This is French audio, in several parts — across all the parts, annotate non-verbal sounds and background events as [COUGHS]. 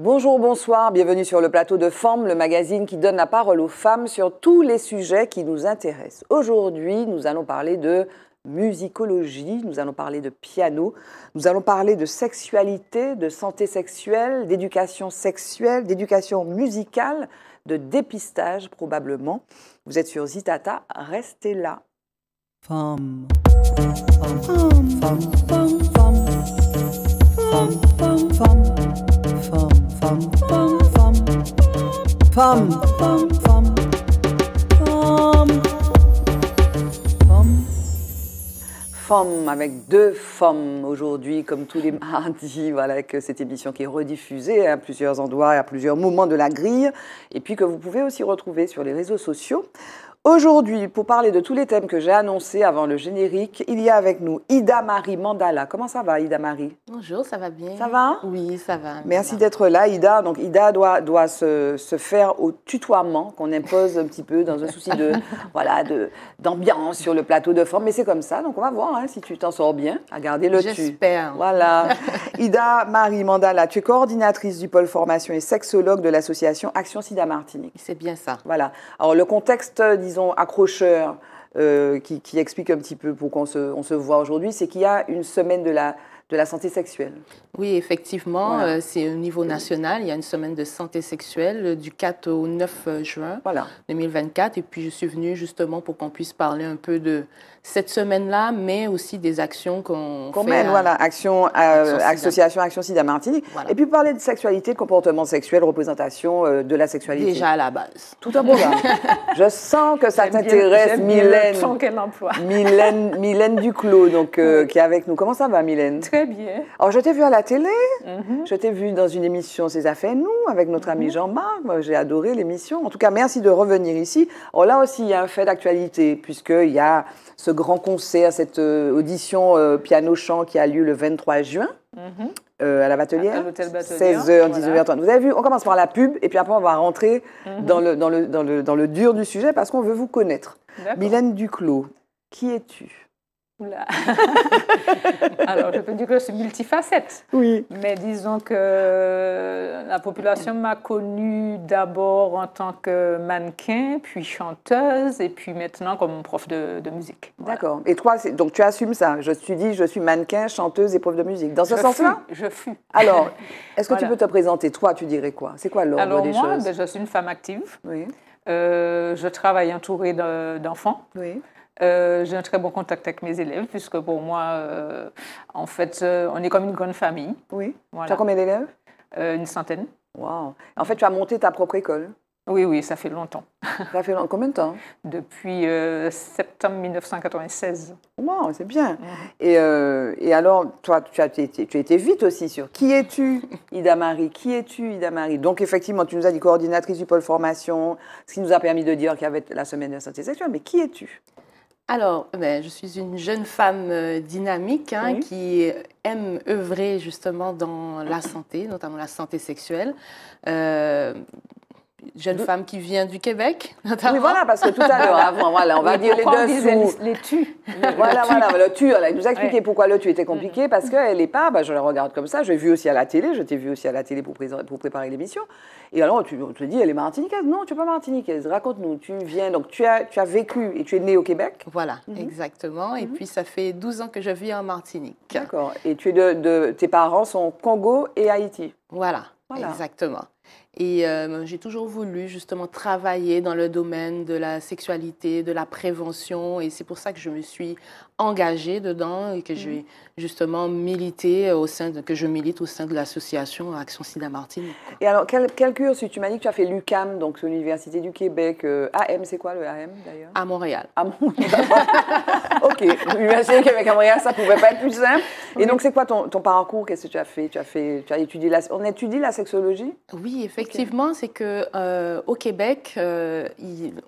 Bonjour, bonsoir, bienvenue sur le plateau de Forme, le magazine qui donne la parole aux femmes sur tous les sujets qui nous intéressent. Aujourd'hui, nous allons parler de musicologie, nous allons parler de piano, nous allons parler de sexualité, de santé sexuelle, d'éducation sexuelle, d'éducation musicale, de dépistage probablement. Vous êtes sur Zitata, restez là. Femme. Pom, Femme avec deux femmes aujourd'hui, comme tous les mardis, voilà, que cette émission qui est rediffusée à plusieurs endroits et à plusieurs moments de la grille, et puis que vous pouvez aussi retrouver sur les réseaux sociaux. Aujourd'hui, pour parler de tous les thèmes que j'ai annoncés avant le générique, il y a avec nous Ida Marie Mandala. Comment ça va, Ida Marie Bonjour, ça va bien. Ça va Oui, ça va. Merci d'être là, Ida. Donc, Ida doit, doit se, se faire au tutoiement qu'on impose un petit peu dans un souci de [LAUGHS] voilà de d'ambiance sur le plateau de forme. Mais c'est comme ça, donc on va voir hein, si tu t'en sors bien. À garder le tu. J'espère. Voilà. [LAUGHS] Ida Marie Mandala, tu es coordinatrice du pôle formation et sexologue de l'association Action Sida Martinique. C'est bien ça. Voilà. Alors, le contexte, disons, accrocheur euh, qui, explique un petit peu pourquoi on se, voit aujourd'hui, c'est qu'il y a une semaine de la, de la santé sexuelle. Oui, effectivement, euh, c'est au niveau national. Il y a une semaine de santé sexuelle euh, du 4 au 9 juin 2024. Et puis, je suis venue justement pour qu'on puisse parler un peu de cette semaine-là, mais aussi des actions qu'on qu mène. Voilà, action, euh, association Action Sida Martinique. Et puis parler de sexualité, comportement sexuel, représentation euh, de la sexualité. Déjà à la base. Tout un [LAUGHS] programme. je sens que ça t'intéresse, Mylène. Je sens qu'elle emploie. Mylène, Duclos, donc, euh, qui est avec nous. Comment ça va, Mylène Très bien. Alors, je t'ai vue à la télé. Mhm. Je t'ai vue dans une émission Ces Affaires Nous, avec notre ami mhm. Jean-Marc. J'ai adoré l'émission. En tout cas, merci de revenir ici. Alors là aussi, il y a un fait d'actualité, puisqu'il y a ce grand concert, cette euh, audition euh, piano-chant qui a lieu le 23 juin. Mhm. Euh, à la Batelière, 16h, 19h30. Vous avez vu, on commence par la pub et puis après on va rentrer mhm. dans, le, dans, le, dans, le, dans le dur du sujet parce qu'on veut vous connaître. Mylène Duclos, qui es-tu [LAUGHS] Alors, je peux dire que c'est multifacette. Oui. Mais disons que la population m'a connue d'abord en tant que mannequin, puis chanteuse, et puis maintenant comme prof de, musique. D'accord. Et toi, donc tu assumes ça Je te dis je suis mannequin, chanteuse et prof de musique. Dans ce sens-là Je fus. Alors, [LAUGHS] est-ce que tu peux te présenter Toi, tu dirais quoi C'est quoi l'ordre des choses Alors ben, moi, je suis une femme active. Oui. Euh, je travaille entourée d'enfants. Oui. Euh, j'ai un très bon contact avec mes élèves, puisque pour moi, euh, en fait, euh, on est comme une grande famille. Oui. Tu as combien d'élèves Une centaine. Wow. En fait, tu as monté ta propre école Oui, oui, ça fait longtemps. [LAUGHS] Ça fait combien de temps Depuis septembre 1996. Wow, c'est bien. Et, alors, toi, tu as, tu as été vite aussi sur qui es-tu, [LAUGHS] Ida Marie Qui es-tu, Ida Marie Donc, effectivement, tu nous as dit coordinatrice du pôle formation, ce qui nous a permis de dire qu'il y avait la semaine de la santé sexuelle, mais qui es-tu alors, ben, je suis une jeune femme euh, dynamique hein, qui aime œuvrer justement dans la santé, notamment la santé sexuelle. Euh, jeune femme qui vient du Québec. [LAUGHS] Oui, voilà, parce que tout à [LAUGHS] l'heure, avant, voilà, on va dire les deux sous. Les tu. [LAUGHS] Voilà, voilà, le tu, elle nous a expliqué pourquoi le tu était compliqué, mm-hmm. parce qu'elle n'est pas, bah, je la regarde comme ça, je l'ai vue aussi à la télé, je t'ai vue aussi à la télé pour, préparer l'émission. Et alors, tu, on te dit, elle est martiniquaise. Non, tu n'es pas martiniquaise, raconte-nous, tu viens, donc tu as, tu as vécu et tu es née au Québec. Voilà, mm-hmm. exactement, et mm-hmm. puis ça fait 12 ans que je vis en Martinique. D'accord, et tu de, tes parents sont Congo et Haïti. Voilà, voilà. exactement. Et euh, j'ai toujours voulu justement travailler dans le domaine de la sexualité, de la prévention. Et c'est pour ça que je me suis engagée dedans et que je vais mm. justement militer au sein de, que je milite au sein de l'association Action Sida Martine. Et alors, quel, quel cursus Tu m'as dit que tu as fait l'UCAM, donc l'Université du Québec. Euh, AM, c'est quoi le AM d'ailleurs À Montréal. À Montréal. [LAUGHS] ok, l'Université du Québec à Montréal, ça pouvait pas être plus simple. Et donc, c'est quoi ton, ton parcours Qu'est-ce que tu as fait Tu as fait, tu as étudié la, on étudie la sexologie Oui, effectivement, c'est que euh, au Québec, euh,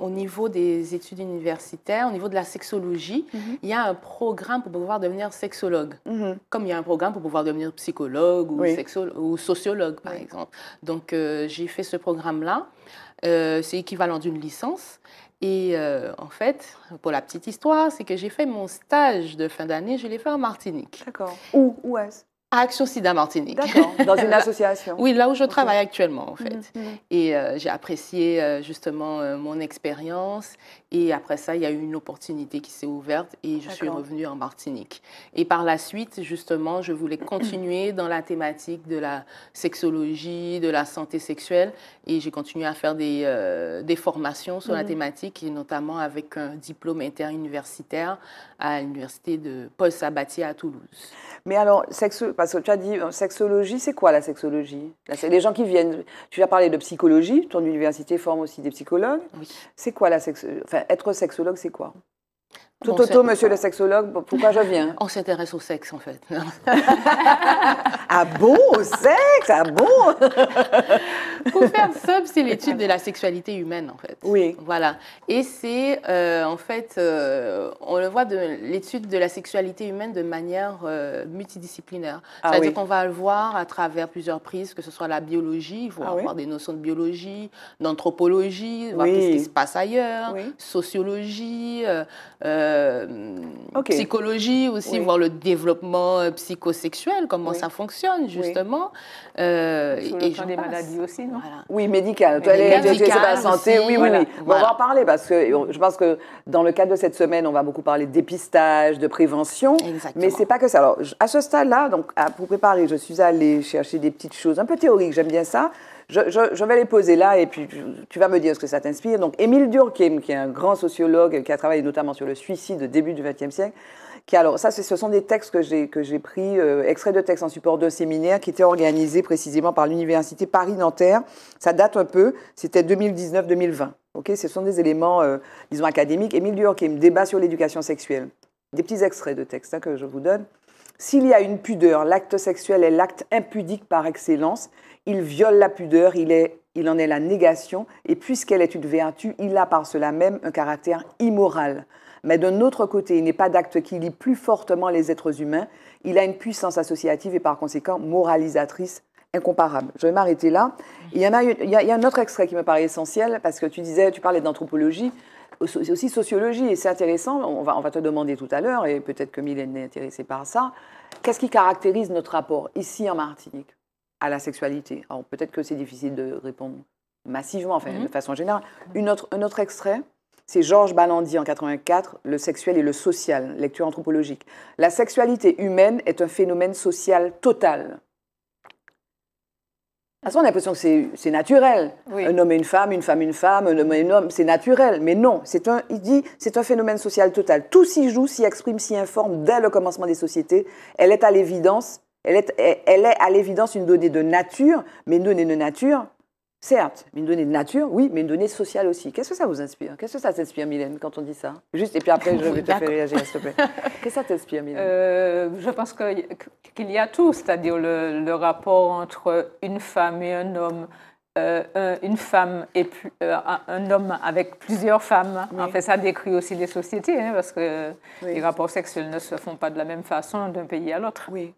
au niveau des études universitaires, au niveau de la sexologie, mm-hmm. il y a un programme pour pouvoir devenir sexologue, mhm. comme il y a un programme pour pouvoir devenir psychologue ou, ou sociologue, par exemple. Donc, euh, j'ai fait ce programme-là. Euh, c'est équivalent d'une licence. Et euh, en fait, pour la petite histoire, c'est que j'ai fait mon stage de fin d'année, je l'ai fait en Martinique. D'accord. Où Où est-ce à Action Sida Martinique. dans une [LAUGHS] association. oui, là où je travaille actuellement, en fait. Mm, mm. Et euh, j'ai apprécié euh, justement euh, mon expérience. Et après ça, il y a eu une opportunité qui s'est ouverte et je suis revenue en Martinique. Et par la suite, justement, je voulais continuer dans la thématique de la sexologie, de la santé sexuelle. Et j'ai continué à faire des, des formations sur la mm. thématique, et notamment avec un diplôme interuniversitaire à l'université de Paul Sabatier à Toulouse. Mais alors, sexo parce que tu as dit euh, sexologie, c'est quoi la sexologie C'est les gens qui viennent. Tu as parlé de psychologie, ton université forme aussi des psychologues. C'est quoi la sexologie Enfin, être sexologue, c'est quoi tout auto, monsieur le sexologue, pourquoi je viens On s'intéresse au sexe, en fait. [LAUGHS] ah bon, au sexe Ah bon [LAUGHS] Pour faire simple, c'est l'étude de la sexualité humaine, en fait. Oui. Voilà. Et c'est, euh, en fait, euh, on le voit, de l'étude de la sexualité humaine de manière euh, multidisciplinaire. Ah C'est-à-dire qu'on va le voir à travers plusieurs prises, que ce soit la biologie, il faut ah avoir des notions de biologie, d'anthropologie, voir ce qui se passe ailleurs, sociologie, euh, psychologie aussi, voir le développement euh, psychosexuel, comment ça fonctionne justement. Euh, et plan des maladies aussi, non Oui, médicales. Médical, c'est la santé, oui, On va en parler parce que je pense que dans le cadre de cette semaine, on va beaucoup parler de dépistage, de prévention. Mais c'est pas que ça. Alors, à ce stade-là, donc, pour préparer, je suis allée chercher des petites choses un peu théoriques, j'aime bien ça. Je, vais les poser là et puis tu vas me dire ce que ça t'inspire. Donc, Émile Durkheim, qui est un grand sociologue qui a travaillé notamment sur le suicide début du XXe siècle, qui, alors, ça, ce sont des textes que j'ai, que j'ai pris, euh, extraits de textes en support de séminaire qui étaient organisé précisément par l'Université Paris-Nanterre. Ça date un peu, c'était 2019-2020. ce sont des éléments, euh, disons, académiques. Émile Durkheim, débat sur l'éducation sexuelle. Des petits extraits de textes hein, que je vous donne. S'il y a une pudeur, l'acte sexuel est l'acte impudique par excellence. Il viole la pudeur, il, en est la négation, et puisqu'elle est une vertu, il a par cela même un caractère immoral. Mais d'un autre côté, il n'est pas d'acte qui lie plus fortement les êtres humains, il a une puissance associative et par conséquent moralisatrice incomparable. Je vais m'arrêter là. Il y, a, il y a un autre extrait qui me paraît essentiel, parce que tu disais, tu parlais d'anthropologie, c'est aussi sociologie, et c'est intéressant, on va, te demander tout à l'heure, et peut-être que Mylène est intéressée par ça, qu'est-ce qui caractérise notre rapport ici en Martinique à la sexualité Alors peut-être que c'est difficile de répondre massivement, enfin mhm. de façon générale. un autre extrait, c'est Georges Balandi en 84, Le sexuel et le social, lecture anthropologique. La sexualité humaine est un phénomène social total ce moment on a l'impression que c'est naturel. Un homme et une femme, une femme et une femme, un homme et un homme, c'est naturel. Mais non, c'est un, il dit, c'est un phénomène social total. Tout s'y joue, s'y exprime, s'y informe dès le commencement des sociétés. Elle est à l'évidence, elle est, elle est à l'évidence une donnée de nature, mais une donnée de nature, Certes, une donnée de nature, oui, mais une donnée sociale aussi. Qu'est-ce que ça vous inspire Qu'est-ce que ça t'inspire, Mylène, quand on dit ça Juste, et puis après, je vais te faire réagir, s'il te plaît. [LAUGHS] Qu'est-ce que ça t'inspire, Mylène euh, Je pense qu'il y a tout, c'est-à-dire le, rapport entre une femme et un homme, euh, une femme et euh, un homme avec plusieurs femmes. En fait, ça décrit aussi les sociétés, hein, parce que les rapports sexuels ne se font pas de la même façon d'un pays à l'autre. Oui.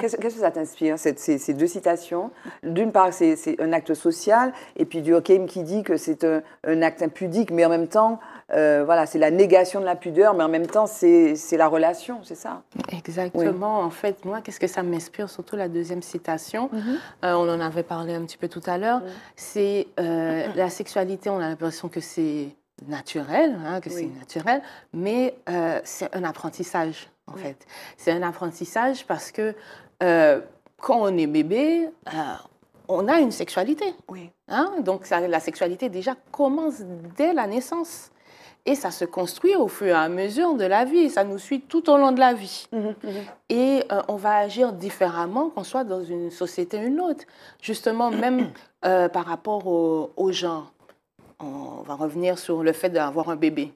Qu'est-ce que ça t'inspire, ces, deux citations D'une part, c'est un acte social, et puis du Durkheim qui dit que c'est un, acte impudique, mais en même temps, euh, voilà, c'est la négation de la pudeur, mais en même temps, c'est la relation, c'est ça Exactement. En fait, moi, qu'est-ce que ça m'inspire Surtout la deuxième citation, mm-hmm. euh, on en avait parlé un petit peu tout à l'heure, c'est euh, la sexualité, on a l'impression que c'est naturel, hein, que c'est naturel, mais euh, c'est un apprentissage, en fait. C'est un apprentissage parce que euh, quand on est bébé, euh, on a une sexualité. Hein, donc la sexualité déjà commence dès la naissance. Et ça se construit au fur et à mesure de la vie, ça nous suit tout au long de la vie. Mmh mmh et on va agir différemment qu'on soit dans une société ou une autre. Justement, même [CLEARS THROAT] par rapport aux au on va revenir sur le fait d'avoir un bébé.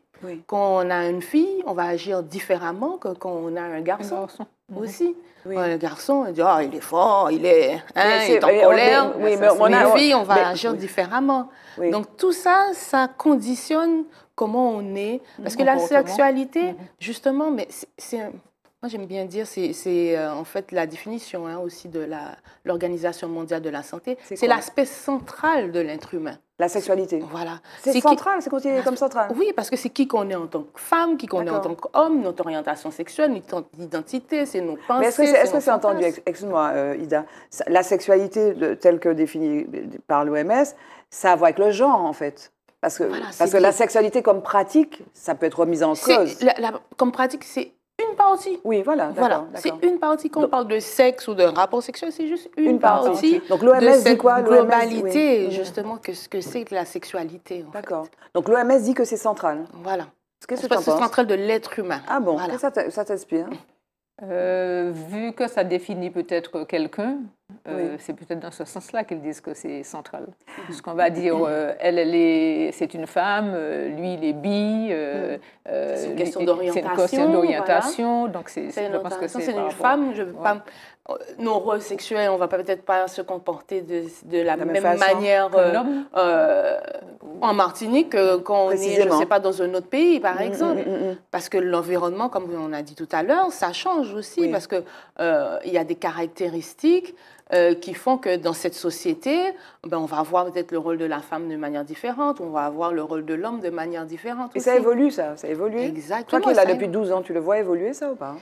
Quand on a une fille, on va agir différemment que quand on a un garçon. Mhm. Aussi. Un garçon, il dit ah, il est fort, il est, hein, en colère. Oui, on a, fille, on va agir différemment. Donc tout ça, ça conditionne comment on est. Parce que la sexualité, mhm. justement, mais c'est. Moi, j'aime bien dire, c'est euh, en fait la définition hein, aussi de l'Organisation mondiale de la santé. C'est l'aspect central de l'être humain. La sexualité. Voilà. C'est central, c'est considéré comme central. Oui, parce que c'est qui qu'on est en tant que femme, qui qu'on est en tant qu'homme, notre orientation sexuelle, notre identité, c'est nos pensées. Mais est-ce que c'est entendu, excuse-moi euh, Ida, la sexualité telle que définie par l'OMS, ça a avec le genre en fait parce que, parce que la sexualité comme pratique, ça peut être remise en cause. comme pratique, c'est une partie. Oui, voilà. voilà. C'est une partie. Quand on parle de sexe ou d'un rapport sexuel, c'est juste une, partie, Donc l'OMS dit quoi globalité, justement, que ce que c'est que la sexualité. D'accord. Donc l'OMS dit que c'est central. Voilà. Qu'est-ce que C'est central de l'être humain. Ah bon Ça t'inspire euh, Vu que ça définit peut-être quelqu'un, euh, c'est peut-être dans ce sens-là qu'ils disent que c'est central. Parce mhm. qu'on va dire, euh, elle, c'est une femme, euh, lui, il est bi. Mhm. c'est une question d'orientation. Donc, c'est, je pense que c'est. une femme, je veux pas, on ne va peut-être pas se comporter de, la, même, manière en Martinique quand on est, je ne sais pas, dans un autre pays, par mm, mm, exemple. Mm, parce que l'environnement, comme on a dit tout à l'heure, ça change aussi. Parce qu'il il y a des caractéristiques. Euh, qui font que dans cette société, ben, on va avoir peut-être le rôle de la femme de manière différente, on va avoir le rôle de l'homme de manière différente. Et ça évolue, ça, ça évolue. Exactement. Toi qui es là depuis 12 ans, tu le vois évoluer, ça ou pas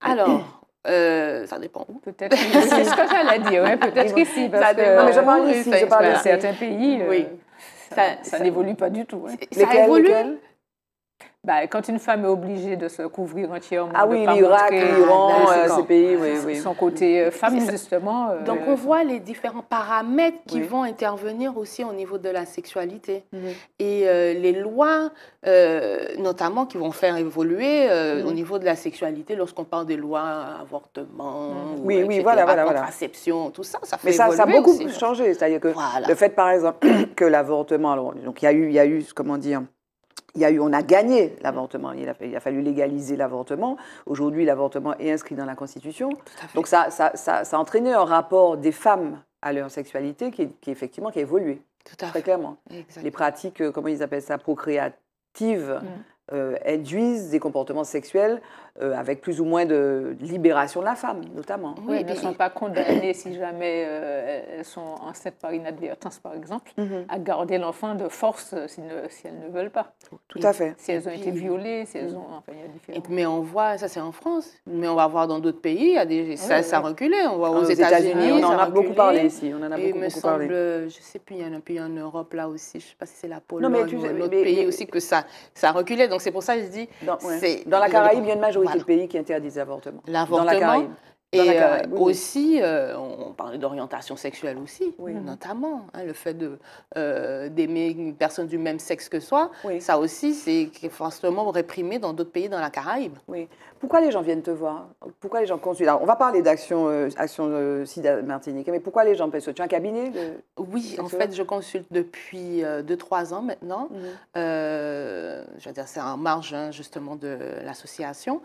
Alors, euh, ça dépend Peut-être [LAUGHS] c'est ce que j'allais dire, peut-être qu'ici. Parce que, non, mais je parle ici, je parle de certains pays. Oui. ça, n'évolue pas du tout. Hein. Ça évolue. Lesquels bah, quand une femme est obligée de se couvrir entièrement, ah oui, l'Irak, l'Iran, euh, euh, ces pays, oui, oui. son côté euh, femme justement. Donc on voit les différents paramètres qui vont intervenir aussi au niveau de la sexualité mhm. et les lois, notamment, qui vont faire évoluer mhm. au niveau de la sexualité lorsqu'on parle des lois avortement, mhm. oui, oui, voilà, contraception, tout ça, ça fait Mais ça, ça a beaucoup changé, c'est-à-dire que le fait, par exemple, [CLEARS THROAT] que l'avortement, donc il y eu, il y a eu, comment dire eu, on a gagné l'avortement. Il, a, fallu légaliser l'avortement. Aujourd'hui, l'avortement est inscrit dans la Constitution. Donc ça, ça, a entraîné un rapport des femmes à leur sexualité qui, effectivement qui a évolué. Tout très clairement. Les pratiques, euh, comment ils appellent ça, procréatives, mm. Euh, induisent des comportements sexuels euh, avec plus ou moins de libération de la femme, notamment. Oui, elles ne sont pas condamnées si jamais euh, elles sont enceintes par inadvertance, par exemple, mhm. à garder l'enfant de force si, elles ne veulent pas. Tout à fait. Si elles ont été violées, si elles mm. ont... Enfin, il y a mais on voit, ça c'est en France, mm. mais on va voir dans d'autres pays, des, ça, a reculé. On voit aux, États-Unis, on en a beaucoup parlé ici. On en a beaucoup, semble, Je ne sais plus, il y en a un pays en Europe là aussi, je ne sais pas si c'est la Pologne ou un autre pays aussi que ça, ça a reculé. Donc c'est pour ça que je dis. Dans, dans la Caraïbe, il y a une majorité de pays qui interdisent l'avortement. L'avortement. Et euh, aussi, euh, on parlait d'orientation sexuelle aussi, mm. notamment. Hein, le fait euh, d'aimer une personne du même sexe que soi, ça aussi, c'est forcément réprimé dans d'autres pays, dans la Caraïbe. Oui. Pourquoi les gens viennent te voir Pourquoi les gens consultent on va parler d'action action, SIDA Martinique, mais pourquoi les gens pensent Tu as un cabinet Oui, en fait, je consulte depuis 2-3 ans maintenant. Mhm. je veux dire, c'est un marge, hein, justement, de l'association.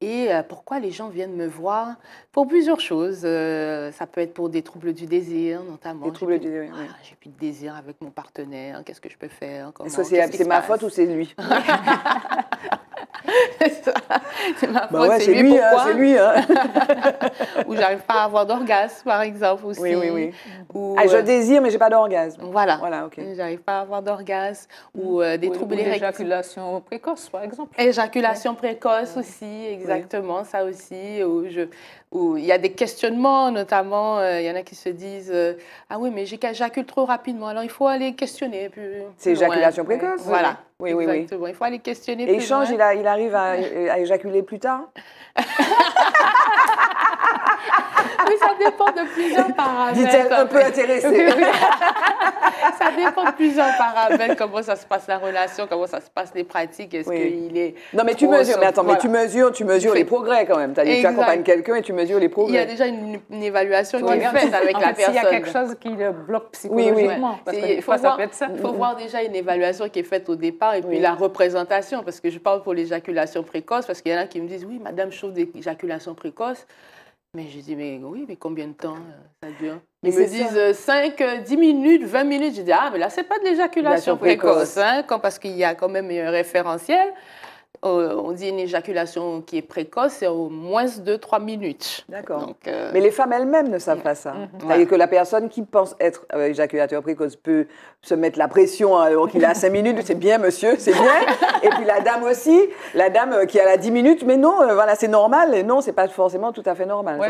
Et pourquoi les gens viennent me voir pour plusieurs choses. Euh, ça peut être pour des troubles du désir, notamment. Des troubles du désir, ah, J'ai plus de désir avec mon partenaire, qu'est-ce que je peux faire Est-ce que c'est ma faute ou c'est lui [LAUGHS] C'est ma bah faute, c'est lui, hein, C'est lui, hein. [LAUGHS] Ou j'arrive pas à avoir d'orgasme, par exemple, aussi. Oui, oui, oui. Ou, ah, je euh, désire, mais j'ai pas d'orgasme. Voilà. Voilà, ok. J'arrive pas à avoir d'orgasme. Ou mm. euh, des troubles érectiles. Éjaculation précoce, par exemple. Éjaculation précoce aussi, exactement, ça aussi. Où je où il y a des questionnements, notamment, euh, il y en a qui se disent euh, Ah oui, mais j'éjacule trop rapidement, alors il faut aller questionner. C'est éjaculation précoce Voilà. Oui, oui, Exactement. oui. Il faut aller questionner. Et échange, Il, il, arrive à, [LAUGHS] à, éjaculer plus tard [LAUGHS] [LAUGHS] oui, ça dépend de plusieurs paramètres. Dit-elle un peu intéressée. [LAUGHS] ça dépend de plusieurs paramètres, comment ça se passe la relation, comment ça se passe les pratiques, est-ce qu'il est... Non, mais tu mesures, mais attends, mais tu mesures, tu mesures les progrès quand même. dit, tu accompagnes quelqu'un et tu mesures les progrès. Il y a déjà une, évaluation qui est faite avec en la personne. S'il y a quelque chose qui le bloque psychologiquement, oui, il faut, voir déjà une évaluation qui est faite au départ et puis la représentation, parce que je parle pour l'éjaculation précoce, parce qu'il y en a qui me disent, oui, madame, je trouve d'éjaculation précoce. Mais je dis, mais oui, mais combien de temps euh, ça dure Ils me disent 5, 10 euh, euh, minutes, 20 minutes. Je dis, ah, mais là, c'est pas de l'éjaculation précoce, hein, parce qu'il y a quand même un référentiel. Euh, on dit une éjaculation qui est précoce, c'est au moins 2-3 minutes. D'accord. Euh, mais les femmes elles-mêmes ne savent pas ça. et mhm. cest que la personne qui pense être euh, éjaculateur précoce peut se mettre la pression hein, alors qu'il a 5 [LAUGHS] minutes, c'est bien monsieur, c'est bien. Et puis la dame aussi, la dame qui a la 10 minutes, mais non, voilà, c'est normal. Et non, c'est pas forcément tout à fait normal.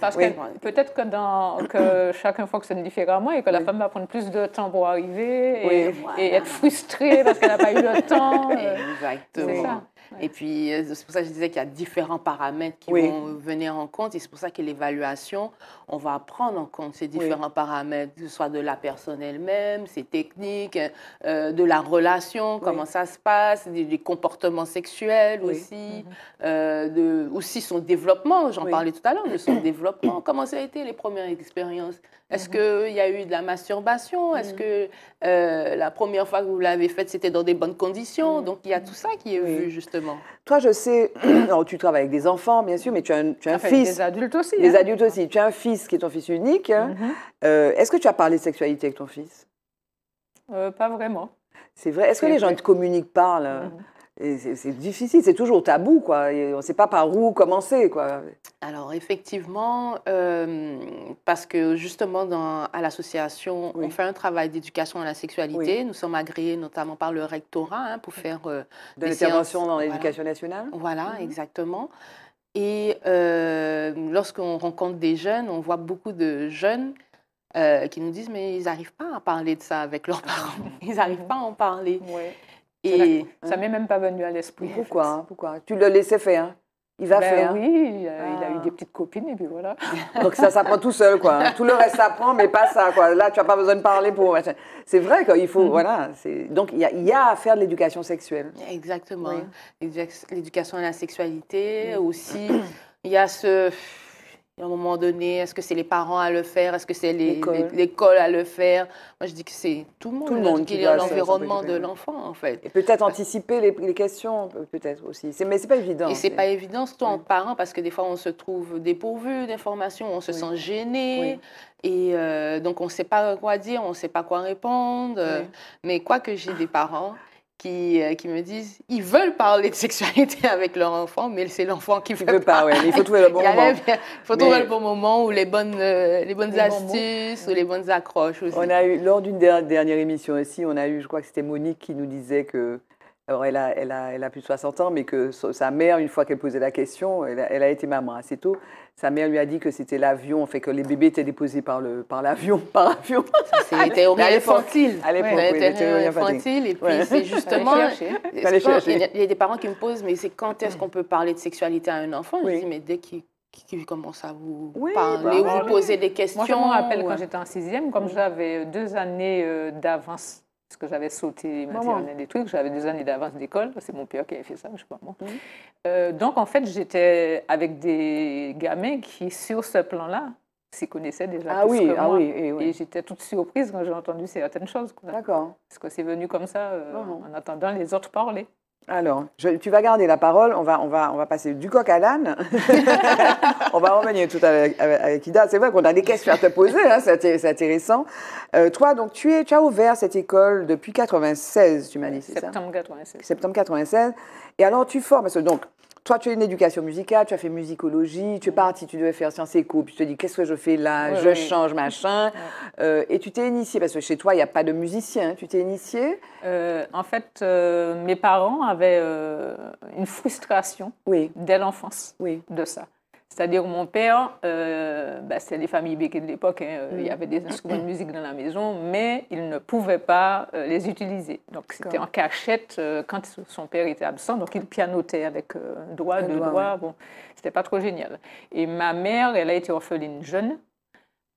parce que, peut-être que, dans, que [CLEARS THROAT] chacun fonctionne différemment et que la femme va prendre plus de temps pour arriver et, et être frustrée parce qu'elle n'a pas eu le temps. Exactement. Et puis, euh, c'est pour ça que je disais qu'il y a différents paramètres qui vont venir en compte. Et c'est pour ça que l'évaluation, on va prendre en compte ces différents paramètres, que ce soit de la personne elle-même, ses techniques, euh, de la relation, comment ça se passe, des, comportements sexuels aussi, mhm. euh, de, aussi son développement. J'en parlais tout à l'heure, de son développement. Comment ça a été les premières expériences Est-ce mhm. qu'il y a eu de la masturbation mhm. Est-ce que la première fois que vous l'avez faite, c'était dans des bonnes conditions Donc, il y a tout ça qui est vu, justement. Toi, je sais, [CLEARS THROAT] tu travailles avec des enfants, bien sûr, mais tu as un, un fils. Des adultes aussi. Des hein. adultes aussi. Tu as un fils qui est ton fils unique. Hein. Mm-hmm. Euh, est-ce que tu as parlé de sexualité avec ton fils euh, Pas vraiment. C'est vrai. Est-ce que les gens te communiquent, parlent mm-hmm c'est difficile, c'est toujours tabou, quoi. Et on ne sait pas par où commencer, quoi. Alors effectivement, euh, parce que justement à l'association, on fait un travail d'éducation à la sexualité. Nous sommes agréés notamment par le rectorat hein, pour faire euh, de l'intervention dans l'éducation nationale. Voilà, mhm. exactement. Et euh, lorsqu'on rencontre des jeunes, on voit beaucoup de jeunes euh, qui nous disent mais ils n'arrivent pas à parler de ça avec leurs [LAUGHS] parents, ils n'arrivent pas à en parler. Ouais. Ah, ça ne hein. m'est même pas venu à l'esprit. Pourquoi Pourquoi Tu le laissais faire hein il va ben faire. Oui, euh, il a eu des petites copines et puis voilà. [LAUGHS] Donc ça s'apprend tout seul, quoi. Hein. Tout le reste s'apprend, mais pas ça, quoi. Là, tu n'as pas besoin de parler pour. C'est vrai qu'il faut. Mm-hmm. Donc il y, a à faire de l'éducation sexuelle. Exactement. L'éducation à la sexualité mm. aussi. Il y a ce à un moment donné, est-ce que c'est les parents à le faire Est-ce que c'est l'école à le faire Moi, je dis que c'est tout le monde, qui est l'environnement de l'enfant, en fait. Et peut-être anticiper les, questions, peut-être aussi. Mais c'est pas évident. Et c'est pas évident, surtout en parent, parce que des fois, on se trouve dépourvu d'informations, on se sent gêné. Et euh, donc, on ne sait pas quoi dire, on ne sait pas quoi répondre. Mais quoi que j'ai des parents euh, qui, me disent ils veulent parler de sexualité [LAUGHS] avec leur enfant, mais c'est l'enfant qui veut, pas. Il faut trouver le bon [LAUGHS] moment. il faut trouver le bon moment ou les bonnes, euh, les bonnes astuces ou les bonnes accroches On a eu, lors d'une dernière émission aussi, on a eu, je crois que c'était Monique qui nous disait que alors, elle a, elle, a, elle a plus de 60 ans, mais que sa mère, une fois qu'elle posait la question, elle a, été maman assez hein, tôt. Sa mère lui a dit que c'était l'avion, en fait, que les bébés étaient déposés par le, Par, [LAUGHS] par avion. C'était infantile. Elle Et puis, c'est justement. Il y, a des parents qui me posent, mais c'est quand est-ce qu'on peut parler de sexualité à un enfant Je dis, mais dès qu'il commence à vous parler bah, ou vous poser des questions. Moi, je me rappelle quand euh, j'étais en sixième, comme j'avais deux années euh, d'avance parce que j'avais sauté des trucs, j'avais des années d'avance d'école, c'est mon père qui avait fait ça, je sais pas moi. Mhm. Euh, donc en fait, j'étais avec des gamins qui, sur ce plan-là, s'y connaissaient déjà. Ah plus oui, que ah moi. Et, j'étais toute surprise quand j'ai entendu certaines choses. D'accord. Parce que c'est venu comme ça, euh, en attendant les autres parler. Alors, tu vas garder la parole. On va, on va, on va passer du coq à l'âne. [LAUGHS] on va revenir tout à avec, avec Ida. C'est vrai qu'on a des questions à te poser. Hein, c'est intéressant. Euh, toi, donc, tu, es, tu as ouvert cette école depuis 96, tu m'as dit, ça Septembre 96. Septembre 96. Et alors, tu formes. donc, toi, tu as une éducation musicale, tu as fait musicologie, tu es mm. parti, tu devais faire sciences éco, puis tu te dis qu'est-ce que je fais là, je change, machin. Euh, et tu t'es initié, parce que chez toi, il n'y a pas de musicien, hein. tu t'es initié euh, En fait, euh, mes parents avaient une frustration oui. dès l'enfance de ça. C'est-à-dire mon père, euh, bah, c'est les familles béquées de l'époque, hein, euh, il y mm. avait des [COUGHS] instruments de musique dans la maison, mais il ne pouvait pas euh, les utiliser. Donc c'était en cachette euh, quand son père était absent, donc il pianotait avec un doigt, deux doigts, bon, c'était pas trop génial. Et ma mère, elle a été orpheline jeune,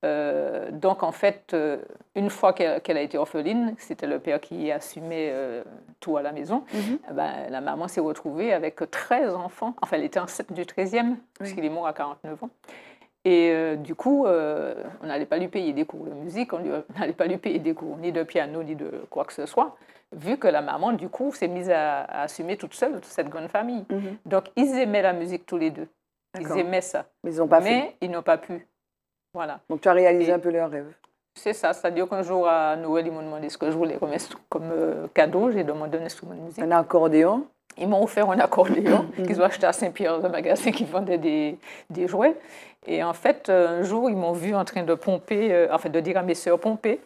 euh, donc, en fait, euh, une fois qu'elle a été orpheline, c'était le père qui assumait euh, tout à la maison, mhm. eh ben, la maman s'est retrouvée avec 13 enfants. Enfin, elle était enceinte du 13e, puisqu'il parce qu'il est mort à 49 ans. Et du coup, on n'allait pas lui payer des cours de musique, on n'allait pas lui payer des cours ni de piano, ni de quoi que ce soit, vu que la maman, du coup, s'est mise à, assumer toute seule toute cette grande famille. Mhm. Donc, ils aimaient la musique tous les deux. Ils aimaient ça. Mais pas ils n'ont pas pu. Voilà. Donc, tu as réalisé un peu leur rêve. C'est ça, c'est-à-dire qu'un jour à Noël, ils m'ont demandé ce que je voulais comme, comme euh, cadeau. J'ai demandé un instrument de musique. Un accordéon Ils m'ont offert un accordéon [LAUGHS] qu'ils ont acheté à Saint-Pierre, dans un magasin qui vendait des, des, jouets. Et en fait, un jour, ils m'ont vu en train de pomper, euh, en fait de dire à mes sœurs pomper.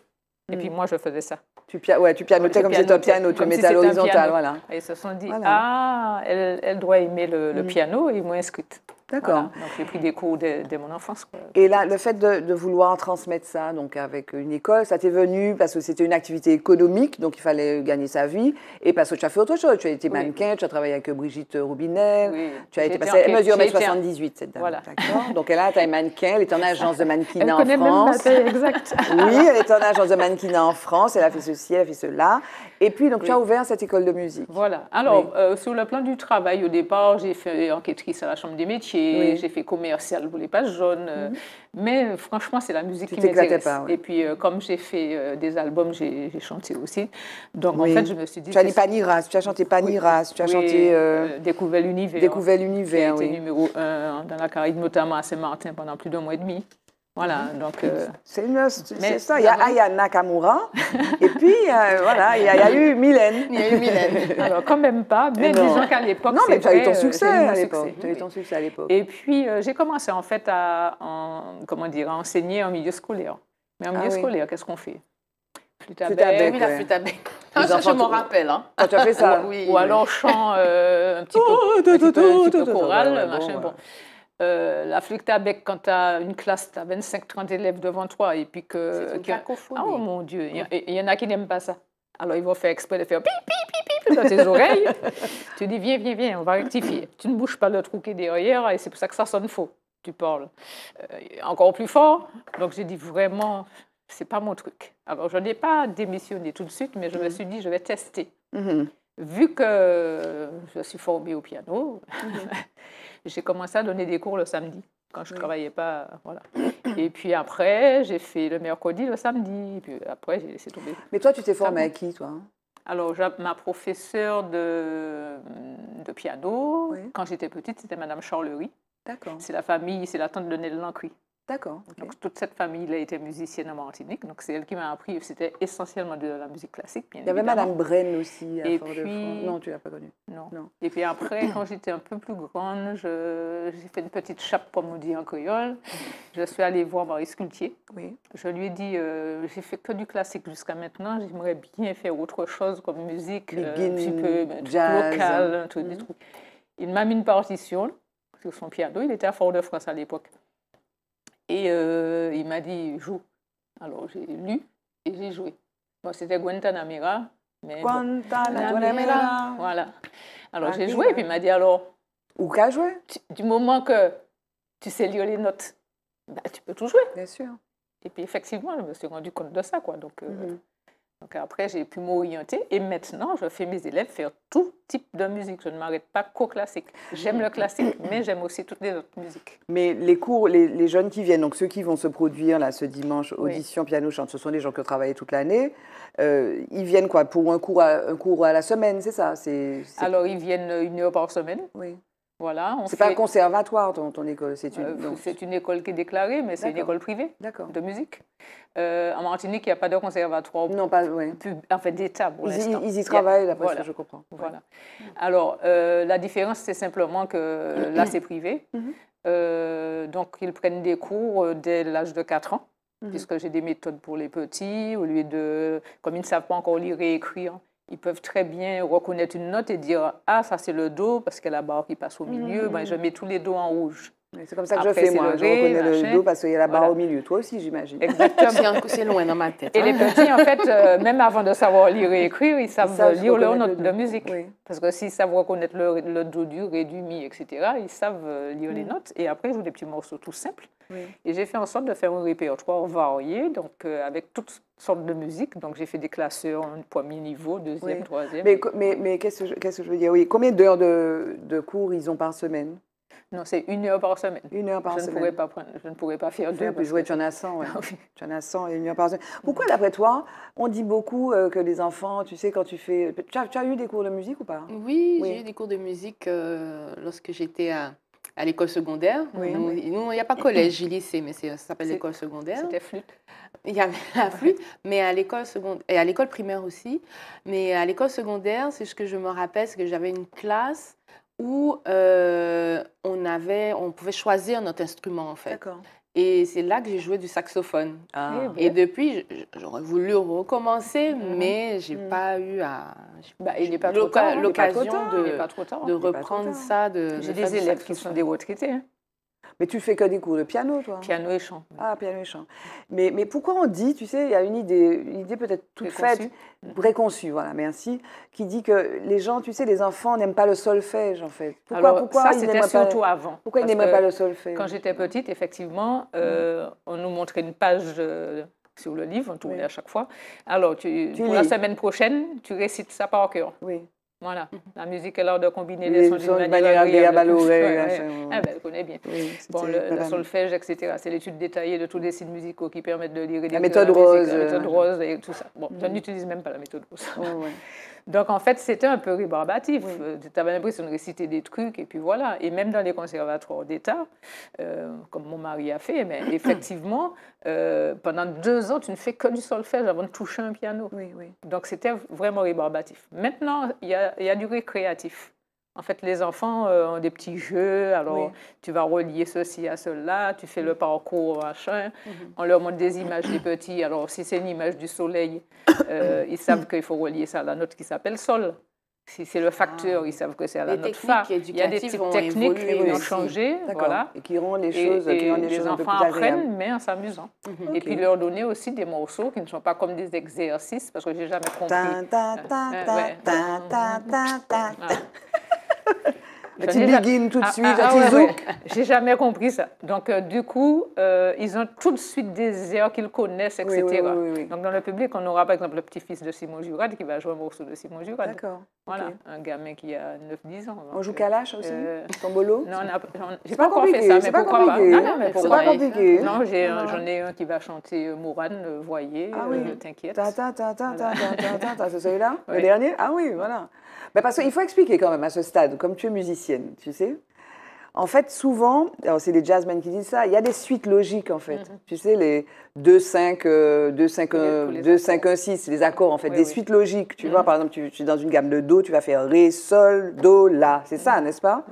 Et puis mm. moi, je faisais ça. Tu, ouais, tu pianotais comme si c'était un piano, tu mettais à l'horizontale, voilà. Et ils se sont dit, ah, elle, elle, doit aimer le, mm. piano, et ils m'ont inscrite. D'accord. Donc j'ai pris des cours dès, mon enfance. Et là, le fait de, vouloir transmettre ça, donc avec une école, ça t'est venu parce que c'était une activité économique, donc il fallait gagner sa vie, et parce que tu as fait autre chose. Tu as été mannequin, tu as travaillé avec Brigitte Robinet, tu as été passée, elle mesure 78 cette dame. Voilà. D'accord. Donc là, tu es mannequin, elle est en agence de mannequinat en France. Même exact. [LAUGHS] oui, elle est en agence de mannequinat en France, elle a fait ceci, elle a fait cela. Et puis, donc tu as ouvert cette école de musique. Voilà. Alors, euh, sur le plan du travail, au départ, j'ai fait enquêtrice à la Chambre des métiers j'ai fait commercial pour les pages jaunes. Euh, mhm. Mais franchement, c'est la musique qui m'intéresse. Et puis, euh, comme j'ai fait euh, des albums, j'ai chanté aussi. Donc, en fait, je me suis dit... Tu as dit Paniras, tu as chanté Paniras, tu as chanté... Découvert l'univers. Découvert l'univers, oui. numéro un dans la carrière notamment à Saint-Martin, pendant plus d'un mois et demi. Voilà, mhm. donc. C'est euh, c'est ça. Il y a Aya Nakamura, [LAUGHS] et puis, euh, voilà, il y, a, eu Mylène. Il y a eu Mylène. [LAUGHS] Alors, quand même pas, même disons qu'à l'époque. Non, mais tu as eu ton euh, succès à l'époque. Tu as eu ton succès à l'époque. Et puis, j'ai commencé, en fait, à, en, comment dire, enseigner en milieu scolaire. Mais en ah milieu scolaire, qu'est-ce qu'on fait Flûte à Oui, la flûte je m'en rappelle. Hein. Quand ah, tu as fait ça. oui, ou alors chant un petit [LAUGHS] peu, oh, un petit peu, choral, machin. Bon. Euh, la fluctabec avec quand tu as une classe, tu as 25-30 élèves devant toi. Et puis que. C'est ah, oh mon Dieu, il y, en a qui n'aiment pas ça. Alors ils vont faire exprès de faire pi pi pi dans tes [LAUGHS] oreilles. Tu dis viens, viens, viens, on va rectifier. Tu ne bouges pas le truc qui est derrière et c'est pour ça que ça sonne faux. Tu parles euh, encore plus fort. Donc j'ai dit vraiment, c'est pas mon truc. Alors je n'ai pas démissionné tout de suite, mais je me mhm. suis dit je vais tester. Mhm. Vu que je suis formée au piano. Mhm. [LAUGHS] J'ai commencé à donner des cours le samedi quand je ne travaillais pas. Voilà. Et puis après, j'ai fait le mercredi, le samedi. Et puis après, j'ai laissé tomber. Mais toi, tu t'es formée ah à qui, toi hein alors, ma professeure de, de piano, quand j'étais petite, c'était Madame Charlerie. D'accord. C'est la famille, c'est la tante de Nelly Lancry. D'accord. Donc, toute cette famille a été musicienne en Martinique. Donc, c'est elle qui m'a appris. C'était essentiellement de la musique classique. Bien Il y avait Madame Bren aussi à Fort puis... france Non, tu l'as pas connue. Non. Et puis après, quand j'étais un peu plus grande, je... j'ai fait une petite chape, comme on dit en créole. Je suis allée voir Maurice Sculptier. Oui. Je lui ai dit euh, j'ai fait que du classique jusqu'à maintenant. J'aimerais bien faire autre chose comme musique, euh, un petit peu jazz, hein. Il m'a mis une partition sur son piano. Il était à Fort-de-France à l'époque. Et euh, il m'a dit, joue. Alors j'ai lu et j'ai joué. Bon, c'était Guantanamera. Mais Voilà. Alors j'ai joué et puis il m'a dit, alors. Où qu'à jouer Du moment que tu sais lire les notes, bah, tu peux tout jouer. Bien sûr. Et puis effectivement, je me suis rendu compte de ça. quoi. Donc, euh, mhm. Donc après, j'ai pu m'orienter et maintenant, je fais mes élèves faire tout type de musique. Je ne m'arrête pas qu'au classique. J'aime le classique, mais j'aime aussi toutes les autres musiques. Mais les cours, les, jeunes qui viennent, donc ceux qui vont se produire là ce dimanche, audition, piano, chante, ce sont des gens qui ont travaillé toute l'année. Euh, ils viennent quoi Pour un cours à, un cours à la semaine, c'est ça c'est, Alors, ils viennent une heure par semaine. Oui on c'est pas un conservatoire ton, ton école, c'est une. Euh, c'est une école qui est déclarée, mais c'est une école privée de musique. Euh, en Martinique, il n'y a pas de conservatoire. Non, pas, ouais. en fait, d'État pour l'instant. Ils, y travaillent, d'après voilà. je comprends. Voilà. Alors, euh, la différence, c'est simplement que [CLEARS THROAT] là, c'est privé. Mhm. donc, ils prennent des cours dès l'âge de 4 ans, mhm. puisque j'ai des méthodes pour les petits, au lieu de. Comme ils ne savent pas encore lire et écrire, ils peuvent très bien reconnaître une note et dire Ah, ça c'est le dos parce que la barre qui passe au milieu, ben, mm. je mets tous les dos en rouge. C'est comme ça que je fais, moi. je reconnais le do, parce qu'il y a la barre au milieu. Toi aussi, j'imagine. Exactement. c'est loin dans ma tête. Et les hein. petits, en fait, euh, même avant de savoir lire et écrire, ils savent lire leurs notes de musique. Parce que s'ils savent reconnaître le, do, du, ré, du, mi, etc., ils savent euh, lire les mm. notes. Et après, ils jouent des petits morceaux tout simples. Et j'ai fait en sorte de faire un répertoire varié, donc euh, avec toutes sortes de musiques. Donc, j'ai fait des classeurs en premier niveau, deuxième, troisième. Mais, mais, qu'est-ce que je veux dire Oui, combien d'heures de cours ils ont par semaine non, c'est une heure par semaine. Une heure par je semaine. je ne pourrais pas faire deux. Tu jouer en as ouais. [LAUGHS] Ah en 100 et une heure par semaine. Pourquoi, d'après toi, on dit beaucoup euh, que les enfants, tu sais, quand tu fais... Tu as, eu des cours de musique ou pas Oui, j'ai eu des cours de musique euh, lorsque j'étais à à l'école secondaire. Oui, nous, il n'y a pas collège, lycée, mais ça s'appelle l'école secondaire. C'était flûte. Il y avait [LAUGHS] la flûte, mais à l'école secondaire et à l'école primaire aussi. Mais à l'école secondaire, c'est ce que je me rappelle, c'est que j'avais une classe où euh, on, on pouvait choisir notre instrument, en fait. Et c'est là que j'ai joué du saxophone. Ah. Eh Et ben. depuis, j'aurais voulu recommencer, ah. mais j'ai hmm. pas eu à. Bah, il pas, L'occasion de, reprendre ça. De, j'ai des élèves qui sont des retraités. Hein. Mais tu fais que des cours de piano, toi hein Piano et chant. Ah, piano et chant. Mais, mais pourquoi on dit, tu sais, il y a une idée, une idée peut-être toute faite, mm. préconçue, voilà, mais ainsi, qui dit que les gens, tu sais, les enfants n'aiment pas le solfège, en fait. Pourquoi, Alors, pourquoi ça, c'était surtout avant. Pourquoi ils n'aimaient pas le solfège Quand j'étais petite, effectivement, mm. euh, on nous montrait une page... Euh, sur le livre, on tournait à chaque fois. Alors, pour la semaine prochaine, tu récites ça par cœur. Oui. Voilà, mhm. la musique est l'art de combiner les, sons d'une manière agréable ah, ben, elle connaît bien. bon, le, la solfège, etc. C'est l'étude détaillée de tous les signes musicaux qui permettent de lire les la, méthode rose, la méthode euh. rose. et tout ça. Bon, tu n'utilises mhm. n'utilise même pas la méthode rose. Oh, [LAUGHS] Donc, en fait, c'était un peu rébarbatif. Euh, tu avais l'impression de réciter des trucs, et puis voilà. Et même dans les conservatoires d'État, euh, comme mon mari a fait, mais [COUGHS] effectivement, euh, pendant deux ans, tu ne fais que du solfège avant de toucher un piano. Donc, c'était vraiment rébarbatif. Maintenant, il y, y a, du récréatif. En fait, les enfants euh, ont des petits jeux. Alors, tu vas relier ceci à cela, tu fais le parcours, machin. Mhm. On leur montre des images des petits. Alors, si c'est une image du soleil, euh, ils savent qu'il faut relier ça à la note qui s'appelle sol. Si c'est le facteur, ah. ils savent que c'est à la note fa. Il y a des techniques qui ont changé. Voilà. Et qui rendent les choses, et, qui les, enfants apprennent, mais en s'amusant. Mhm. Et puis leur donner aussi des morceaux qui ne sont pas comme des exercices, parce que j'ai jamais compris tu begin tout de suite, J'ai jamais compris ça. Donc, du coup, ils ont tout de suite des airs qu'ils connaissent, etc. Donc, dans le public, on aura par exemple le petit-fils de Simon Jurad qui va jouer un morceau de Simon Jurad. D'accord. Voilà, un gamin qui a 9-10 ans. on joue Kalash aussi euh, Non, j'ai pas, ça, mais pas, compliqué. Non, j'en ai, un, qui va chanter Mourane, Voyez, ah, oui. t'inquiète. Ta ta ta ta c'est celui-là Le dernier Ah oui, voilà. Bah, parce qu'il faut expliquer quand même à ce stade, comme tu es musicienne, tu sais. En fait, souvent, c'est les jazzmen qui disent ça, il y a des suites logiques en fait. Mhm. Tu sais, les 2, 5, 2, 5, 1, 6, les accords en fait, des suites logiques. Tu vois, mhm. par exemple, tu, es dans une gamme de Do, tu vas faire Ré, Sol, Do, La. C'est ça, mhm. n'est-ce pas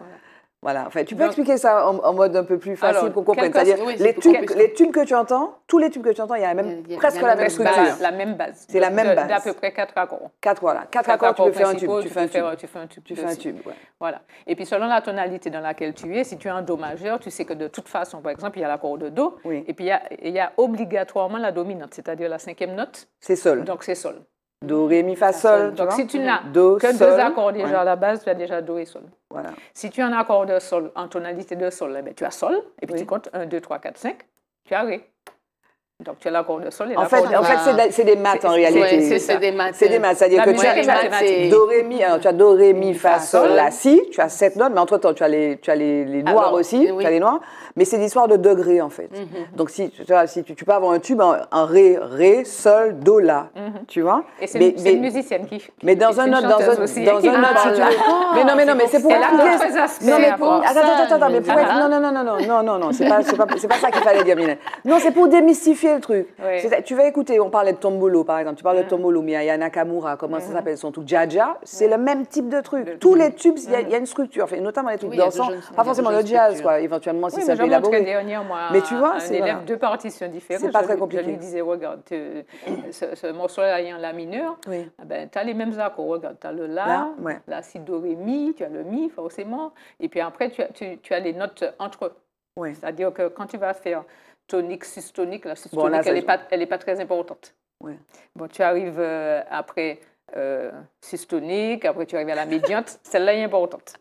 voilà. tu peux expliquer ça en, mode un peu plus facile qu'on comprenne. C'est-à-dire les, tubes, les tubes que tu entends, tous les tubes que tu entends, il y a, presque la, même, structure. la même base. C'est la même base. D'à peu près quatre accords. Quatre, voilà. Quatre, accords, tu peux faire un tube. Tu, fais un tube. tu fais un tube. Tu fais un tube Voilà. Et puis selon la tonalité dans laquelle tu es, si tu es en do majeur, tu sais que de toute façon, par exemple, il y a l'accord de do. Et puis il y, a, il y a obligatoirement la dominante, c'est-à-dire la cinquième note. C'est sol. Donc c'est sol. Do, Ré, Mi, Fa, Sol. Donc, si tu n'as que deux accords déjà à la base, tu as déjà Do et Sol. Voilà. Si tu as un accord de Sol en tonalité de Sol, eh ben, tu as Sol, et puis tu comptes 1, 2, 3, 4, 5, tu as Ré. Donc, tu as là qu'on sol et En fait, en fait c'est des maths en réalité. C'est des maths. C'est des maths. C'est-à-dire que tu as, hein, tu as do, ré, mi, fa, sol, la, si. Tu as sept notes, mais entre-temps, tu as les, noirs aussi. Tu as les noirs. Mais c'est l'histoire de degrés, en fait. Mm-hmm. Donc, si, tu, peux avoir un tube en, ré, ré, sol, do, la. Mm-hmm. Tu vois Et c'est une musicienne qui. mais dans un autre, dans un, hein, ah, Mais non, mais non, mais c'est pour. Non, mais pour. Attends, attends, attends, mais pour ah. être. Non, non, non, non, non, non, non, c'est pas ça qu'il fallait dire, Non, c'est pour démystifier le truc. Tu vas écouter, on parlait de Tombolo par exemple, tu parles de Tombolo, mais il y a Nakamura, comment ça s'appelle son truc Jaja, c'est le même type de truc. Tous les tubes, il y, a une structure, notamment les trucs oui, pas forcément le jazz, quoi, éventuellement si ça peut la Dernière, mais tu vois, c'est. deux partitions différentes. C'est pas très compliqué. Je lui disais, regarde, ce, morceau-là est en la mineure, ah ben, tu as les mêmes accords, regarde, tu as le la, la, si, do, ré, mi, tu as le mi, forcément, et puis après, tu as les notes entre eux. C'est-à-dire que quand tu vas faire tonique, systonique. La systonique, elle n'est pas, très importante. Bon, tu arrives euh, après euh, systonique, après tu arrives à la médiante. [LAUGHS] Celle-là est importante.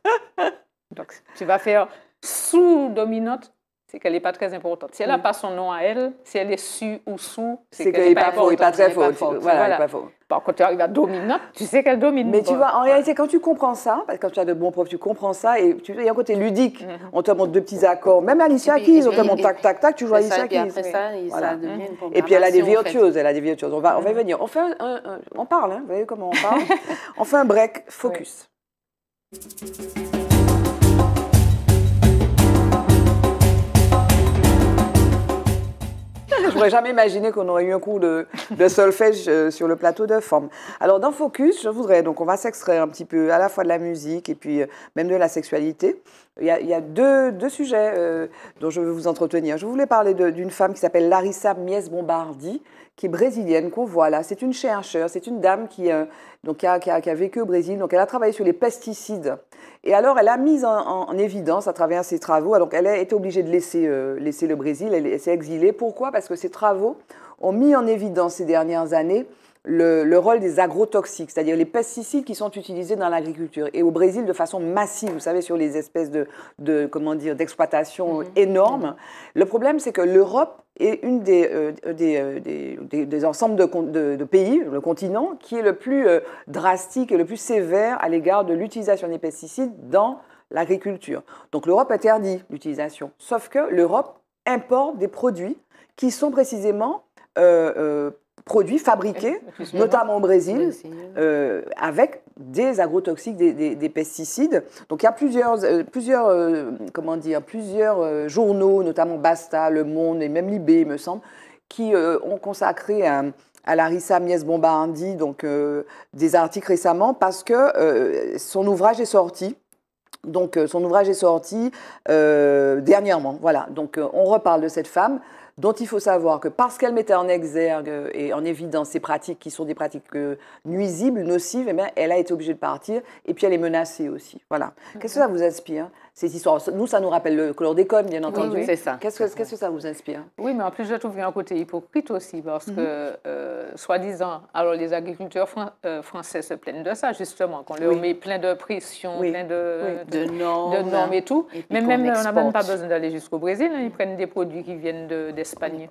Donc, tu vas faire sous-dominante c'est qu'elle n'est pas très importante. Si elle n'a mm. pas son nom à elle, si elle est su ou sous, c'est qu'elle n'est pas, forte. pas très faux. Voilà, Elle pas faux. Par contre, tu arrives à tu sais qu'elle domine. Mais tu vois, en réalité, quand tu comprends ça, parce que quand tu as de bons profs, tu comprends ça, et il y a un côté ludique. Mm-hmm. On te montre deux petits accords. Même Alicia Keys, on te montre tac, tac, tac, tu joues Alicia Keys. Mm. Et puis elle a des virtuoses, elle a des virtuoses. On va, on va y mm-hmm. venir. On, on parle, hein, vous voyez comment on parle. [LAUGHS] on fait un break, focus. [LAUGHS] Je pourrais jamais imaginer qu'on aurait eu un coup de, solfège euh, sur le plateau de forme. Alors, dans Focus, je voudrais, donc on va s'extraire un petit peu à la fois de la musique et puis euh, même de la sexualité. Il y a, deux, sujets euh, dont je veux vous entretenir. Je voulais parler d'une femme qui s'appelle Larissa Mies Bombardi, qui est brésilienne, qu'on voit là. C'est une chercheuse c'est une dame euh, qui, a, vécu au Brésil. Donc, elle a travaillé sur les pesticides. Et alors, elle a mis en, évidence à travers ses travaux. donc elle a été obligée de laisser, euh, laisser le Brésil. elle s'est exilée. Pourquoi Parce que ses travaux ont mis en évidence ces dernières années le, rôle des agrotoxiques, c'est-à-dire les pesticides qui sont utilisés dans l'agriculture et au Brésil de façon massive, vous savez, sur les espèces de, de comment dire d'exploitation mhm. énorme. énormes. Le problème, c'est que l'Europe est une des, euh, euh, des, des, des, ensembles de, pays, le continent, qui est le plus euh, drastique et le plus sévère à l'égard de l'utilisation des pesticides dans l'agriculture. Donc l'Europe interdit l'utilisation, sauf que l'Europe importe des produits qui sont précisément produits fabriqués, [LAUGHS] notamment au Brésil, euh, avec des agrotoxiques, des, pesticides. Donc il y a plusieurs, euh, plusieurs, euh, comment dire, plusieurs journaux, notamment Basta, Le Monde et même Libé, me semble, qui ont consacré à, Larissa Mies Bombardi donc, des articles récemment parce que son ouvrage est sorti donc euh, son ouvrage est sorti euh, dernièrement. Voilà. Donc euh, on reparle de cette femme dont il faut savoir que parce qu'elle mettait en exergue et en évidence ces pratiques qui sont des pratiques nuisibles, nocives, eh elle a été obligée de partir et puis elle est menacée aussi. Voilà. Qu'est-ce que ça vous inspire ces histoires. Nous, ça nous rappelle le chlordécone, bien entendu. Oui, C'est ça. Qu'est-ce que, ça vous inspire Oui, mais en plus, je trouve qu'il y a un côté hypocrite aussi, parce mhm. que, euh, soi-disant, alors les agriculteurs euh, français se plaignent de ça, justement, qu'on leur met plein de pression, plein de, normes, et tout. mais même, on n'a même pas besoin d'aller jusqu'au Brésil, hein. ils prennent des produits qui viennent d'Espagne.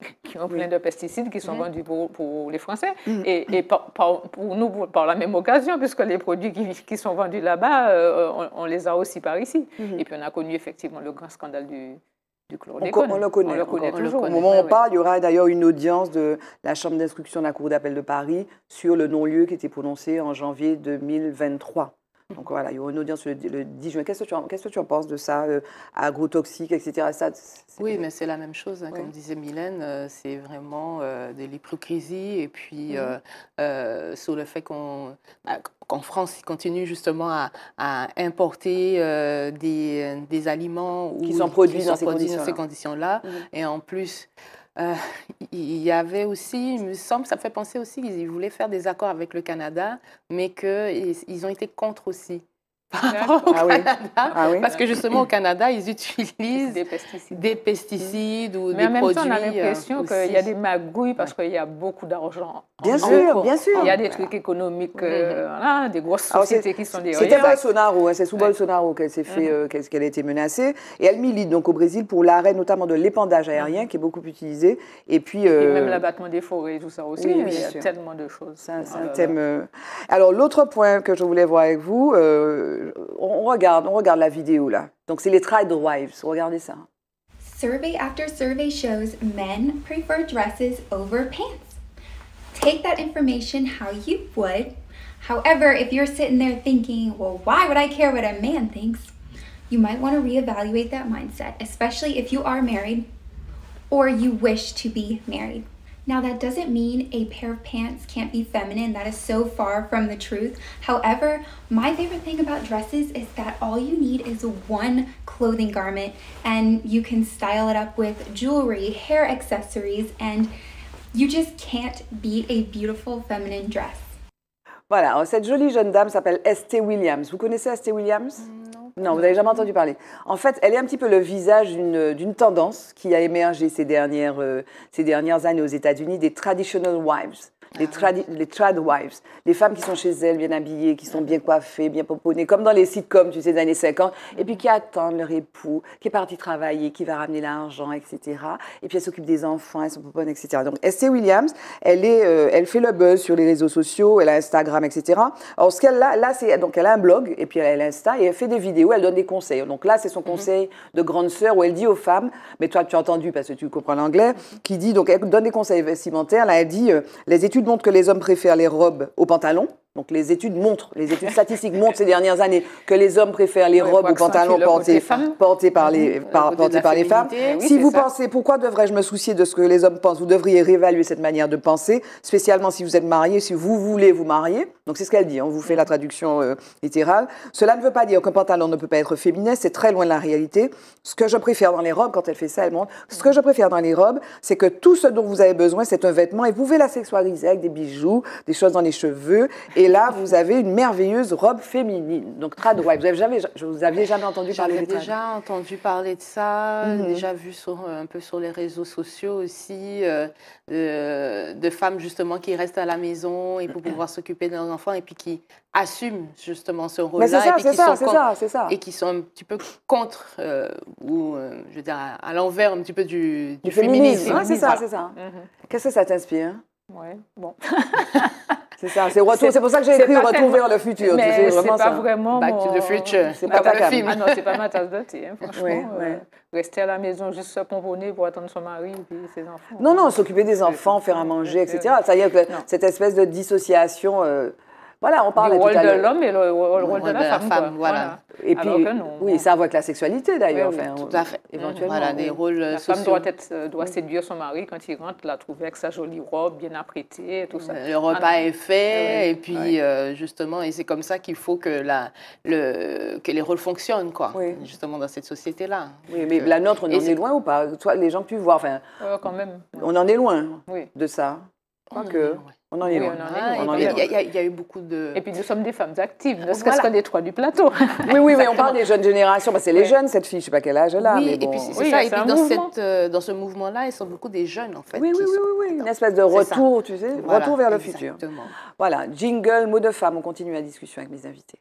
[LAUGHS] qui ont plein de pesticides qui sont vendus pour, les Français. Mm. Et, pour nous, par la même occasion, puisque les produits qui, sont vendus là-bas, euh, on, les a aussi par ici. Mm-hmm. Et puis on a connu effectivement le grand scandale du, du On, le connaît. toujours. Au moment où on parle, il y aura d'ailleurs une audience de la Chambre d'instruction de la Cour d'appel de Paris sur le non-lieu qui était prononcé en janvier 2023. Donc voilà, il y aura une audience le, 10 juin. Qu'est-ce que tu en, penses de ça euh, Agrotoxique, etc. Ça, oui, mais c'est la même chose. Hein, comme disait Mylène, euh, c'est vraiment euh, de l'hypocrisie. Et puis, mhm. euh, sur le fait bah, qu'en France, ils continuent justement à, importer des, des, aliments qui sont produits, dans, ces conditions-là. Mhm. Et en plus, euh, il y avait aussi, il me semble, ça me fait penser aussi qu'ils voulaient faire des accords avec le Canada, mais qu'ils ont été contre aussi. Ah ah parce que justement, au Canada, ils utilisent des pesticides, des pesticides ou Mais des produits. Mais même on a euh, l'impression qu'il y a des magouilles parce qu'il y a beaucoup d'argent. Bien sûr, bien sûr. Il y a des trucs économiques, euh, mm-hmm. des grosses sociétés qui sont derrière. C'était Bolsonaro, hein, c'est sous Bolsonaro qu'elle s'est fait, mm-hmm. euh, qu'elle a été menacée. Et elle milite donc au Brésil pour l'arrêt notamment de l'épandage mm-hmm. aérien qui est beaucoup utilisé. Et puis. Et même l'abattement des forêts tout ça aussi. il y a tellement de choses. C'est un, ah thème. Alors, l'autre point que je voulais voir avec vous on regarde, on regarde la vidéo là. Donc c'est les Wives, regardez ça. Survey after survey shows men prefer dresses over pants. Take that information how you would. However, if you're sitting there thinking, well, why would I care what a man thinks? You might want to reevaluate that mindset, especially if you are married or you wish to be married. Now that doesn't mean a pair of pants can't be feminine. That is so far from the truth. However, my favorite thing about dresses is that all you need is one clothing garment and you can style it up with jewelry, hair accessories, and you just can't beat a beautiful feminine dress. Voilà, oh, cette jolie jeune dame s'appelle Estée Williams. Vous connaissez Estée Williams mm. Non, vous n'avez jamais entendu parler. En fait, elle est un petit peu le visage d'une tendance qui a émergé ces dernières, euh, ces dernières années aux États-Unis, des traditional wives les, tradi les tradwives, les femmes qui sont chez elles, bien habillées, qui sont bien coiffées, bien pomponnées, comme dans les sitcoms, tu sais, des années 50, et puis qui attendent leur époux, qui est parti travailler, qui va ramener l'argent, etc. Et puis elle s'occupe des enfants, elles sont pomponne etc. Donc Estée Williams, elle, est, euh, elle fait le buzz sur les réseaux sociaux, elle a Instagram, etc. Alors ce qu'elle a, là, c'est, donc elle a un blog, et puis elle a Insta, et elle fait des vidéos, elle donne des conseils. Donc là, c'est son mhm. conseil de grande sœur où elle dit aux femmes, mais toi, tu as entendu parce que tu comprends l'anglais, qui dit, donc elle donne des conseils vestimentaires, là, elle dit, euh, les études le montre que les hommes préfèrent les robes aux pantalons donc les études montrent, les études statistiques montrent ces dernières années que les hommes préfèrent les robes ou pantalons portés, par les, mhm. par, les femmes. si vous pensez, pourquoi devrais-je me soucier de ce que les hommes pensent Vous devriez réévaluer cette manière de penser, spécialement si vous êtes marié, si vous voulez vous marier. Donc c'est ce qu'elle dit, hein. on vous fait la mhm. traduction euh, littérale. Cela ne veut pas dire qu'un pantalon ne peut pas être féminin, c'est très loin de la réalité. Ce que je préfère dans les robes, quand elle fait ça, elle montre, ce que je préfère dans les robes, c'est que tout ce dont vous avez besoin, c'est un vêtement et vous pouvez la sexualiser avec des bijoux, des choses dans les cheveux. Et là, vous avez une merveilleuse robe féminine, donc tradway. Vous avez jamais, vous aviez jamais entendu parler de ça J'avais déjà entendu parler de ça, mhm. déjà vu un peu sur les réseaux sociaux aussi, euh, de, femmes justement qui restent à la maison et pour pouvoir [CLEARS THROAT] s'occuper de leurs enfants et puis qui assument justement ce rôle-là. et qui ça, c'est ça, Et qui sont un petit peu contre, euh, ou euh, je veux dire, à, l'envers un petit peu du, féminisme. Ah, c'est ça, c'est ça. Mhm. Qu'est-ce que ça t'inspire Ouais, bon. [LAUGHS] C'est ça, c'est retour. C'est pour ça que j'ai écrit Retour vers le futur. c'est pas ça. vraiment. Back to the future. C'est pas, film. Ah non, c'est pas ma tasse de thé, hein, franchement. Euh, rester à la maison, juste se pomponner pour attendre son mari et ses enfants. Non, non, s'occuper des enfants, faire à manger, etc. cest Ça dire que cette espèce de dissociation. Euh, voilà, on parle du rôle de l'homme et le, rôle, de, la, femme, voilà. Et puis, oui, ça voit avec la sexualité d'ailleurs, enfin, tout euh, à fait. Éventuellement, voilà, des rôles La femme doit, être, euh, séduire son mari quand il rentre, la trouver avec sa jolie robe bien apprêtée, tout ça. Le repas ah est fait, et puis euh, justement, et c'est comme ça qu'il faut que la, le, que les rôles fonctionnent, quoi. Justement dans cette société-là. Oui, mais la nôtre, on en est... loin ou pas Toi, les gens puissent voir, enfin, quand même. On en est loin de ça. On en est loin. Il y, a eu beaucoup de. Et puis nous sommes des femmes actives, ne serait-ce des trois du plateau. [LAUGHS] oui, oui, mais on parle des jeunes générations. c'est les jeunes, cette fille, je ne sais pas quel âge elle a. mais et puis c'est ça. Et puis dans, cette, euh, dans ce mouvement-là, ils sont beaucoup des jeunes, en fait. Oui, oui, oui, oui, Une espèce de retour, tu sais, retour vers le futur. Voilà, jingle, mot de femme. On continue la discussion avec mes invités.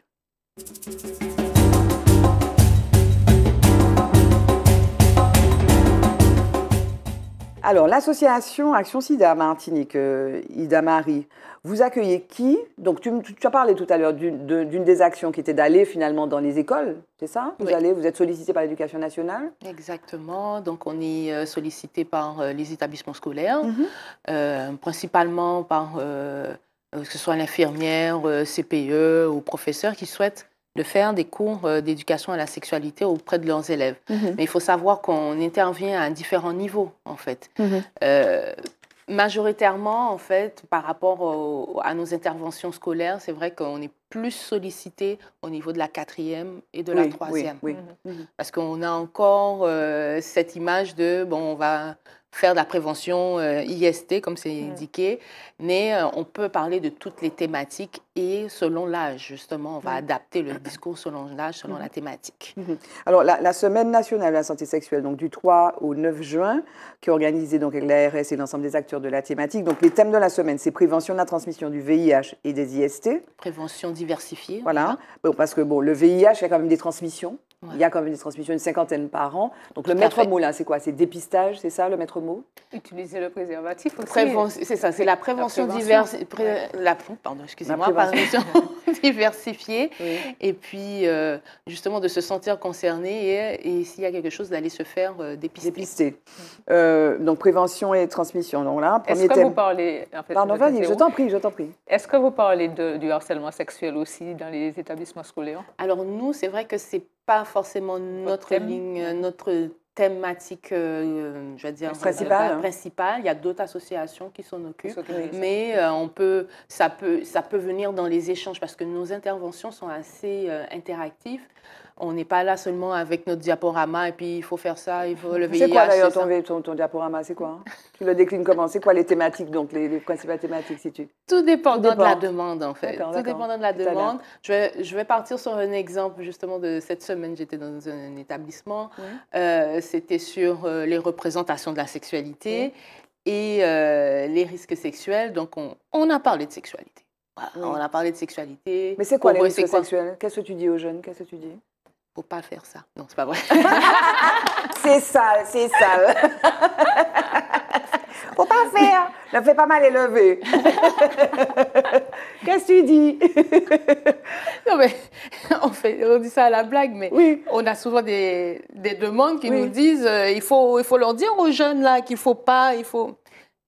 Alors, l'association Action Sida Martinique, euh, Ida Marie, vous accueillez qui Donc, tu, as parlé tout à l'heure d'une des actions qui était d'aller finalement dans les écoles, c'est ça vous, allez, vous êtes sollicité par l'éducation nationale Exactement. Donc, on est euh, sollicité par euh, les établissements scolaires, mhm. principalement par que ce soit l'infirmière, CPE ou professeur qui souhaite de faire des cours euh, d'éducation à la sexualité auprès de leurs élèves. Mhm. Mais il faut savoir qu'on intervient à différents niveaux, en fait. Mhm. Euh, majoritairement, en fait, par rapport à nos interventions scolaires, c'est vrai qu'on est plus sollicité au niveau de la quatrième et de la troisième. Parce qu'on a encore euh, cette image de, bon, on va faire de la prévention euh, IST, comme c'est indiqué, mais euh, on peut parler de toutes les thématiques et selon l'âge, justement, on va adapter le discours selon l'âge, selon mhm. la thématique. Mhm. Alors, la, Semaine nationale de la santé sexuelle, donc du 3 au 9 juin, qui est organisée donc, avec l'ARS et l'ensemble des acteurs de la thématique. Donc, les thèmes de la semaine, c'est prévention de la transmission du VIH et des IST. Prévention diversifiée. Voilà, bon, parce que bon, le VIH, il y a quand même des transmissions. Il y a quand même des transmissions, une cinquantaine par an. Donc le maître mot, là, c'est quoi C'est dépistage, c'est ça le maître mot Utiliser le préservatif aussi. C'est ça, c'est la prévention, diverse. pardon, excusez-moi, prévention. [LAUGHS] [LAUGHS] diversifier et puis euh, justement de se sentir concerné et, s'il y a quelque chose d'aller se faire euh, dépister. dépister. Euh, donc prévention et transmission. Donc là, premier Est-ce que vous parlez vas-y, je t'en prie, je t'en prie. Est-ce que vous parlez du harcèlement sexuel aussi dans les établissements scolaires Alors nous, c'est vrai que c'est pas forcément notre ligne, notre thématique, euh, euh, je veux dire, principale. Euh, hein. Il y a d'autres associations qui s'en occupent, mais on peut, ça, peut, ça peut venir dans les échanges parce que nos interventions sont assez interactives on n'est pas là seulement avec notre diaporama et puis il faut faire ça, il faut le VIH. C'est quoi d'ailleurs ton, diaporama C'est quoi hein Tu le déclines comment C'est quoi les thématiques, donc les, principales thématiques si tu... Tout dépendant dépend. de la demande en fait. Tout dépendant de la demande. Je vais, je vais, partir sur un exemple justement de cette semaine. J'étais dans un établissement. Euh, c'était sur euh, les représentations de la sexualité et euh, les risques sexuels. Donc on, a parlé de sexualité. On a parlé de sexualité. Mais c'est quoi les risques sexuels Qu'est-ce que tu dis aux jeunes Qu'est-ce que tu dis faut pas faire ça. Non, c'est pas vrai. [LAUGHS] c'est ça, c'est ça. [LAUGHS] faut pas faire. Ne fait pas mal élever. [LAUGHS] Qu'est-ce que tu dis Non, mais on, fait, on dit ça à la blague, mais oui. on a souvent des, demandes qui nous disent euh, il, faut, il faut leur dire aux jeunes là qu'il faut pas, il faut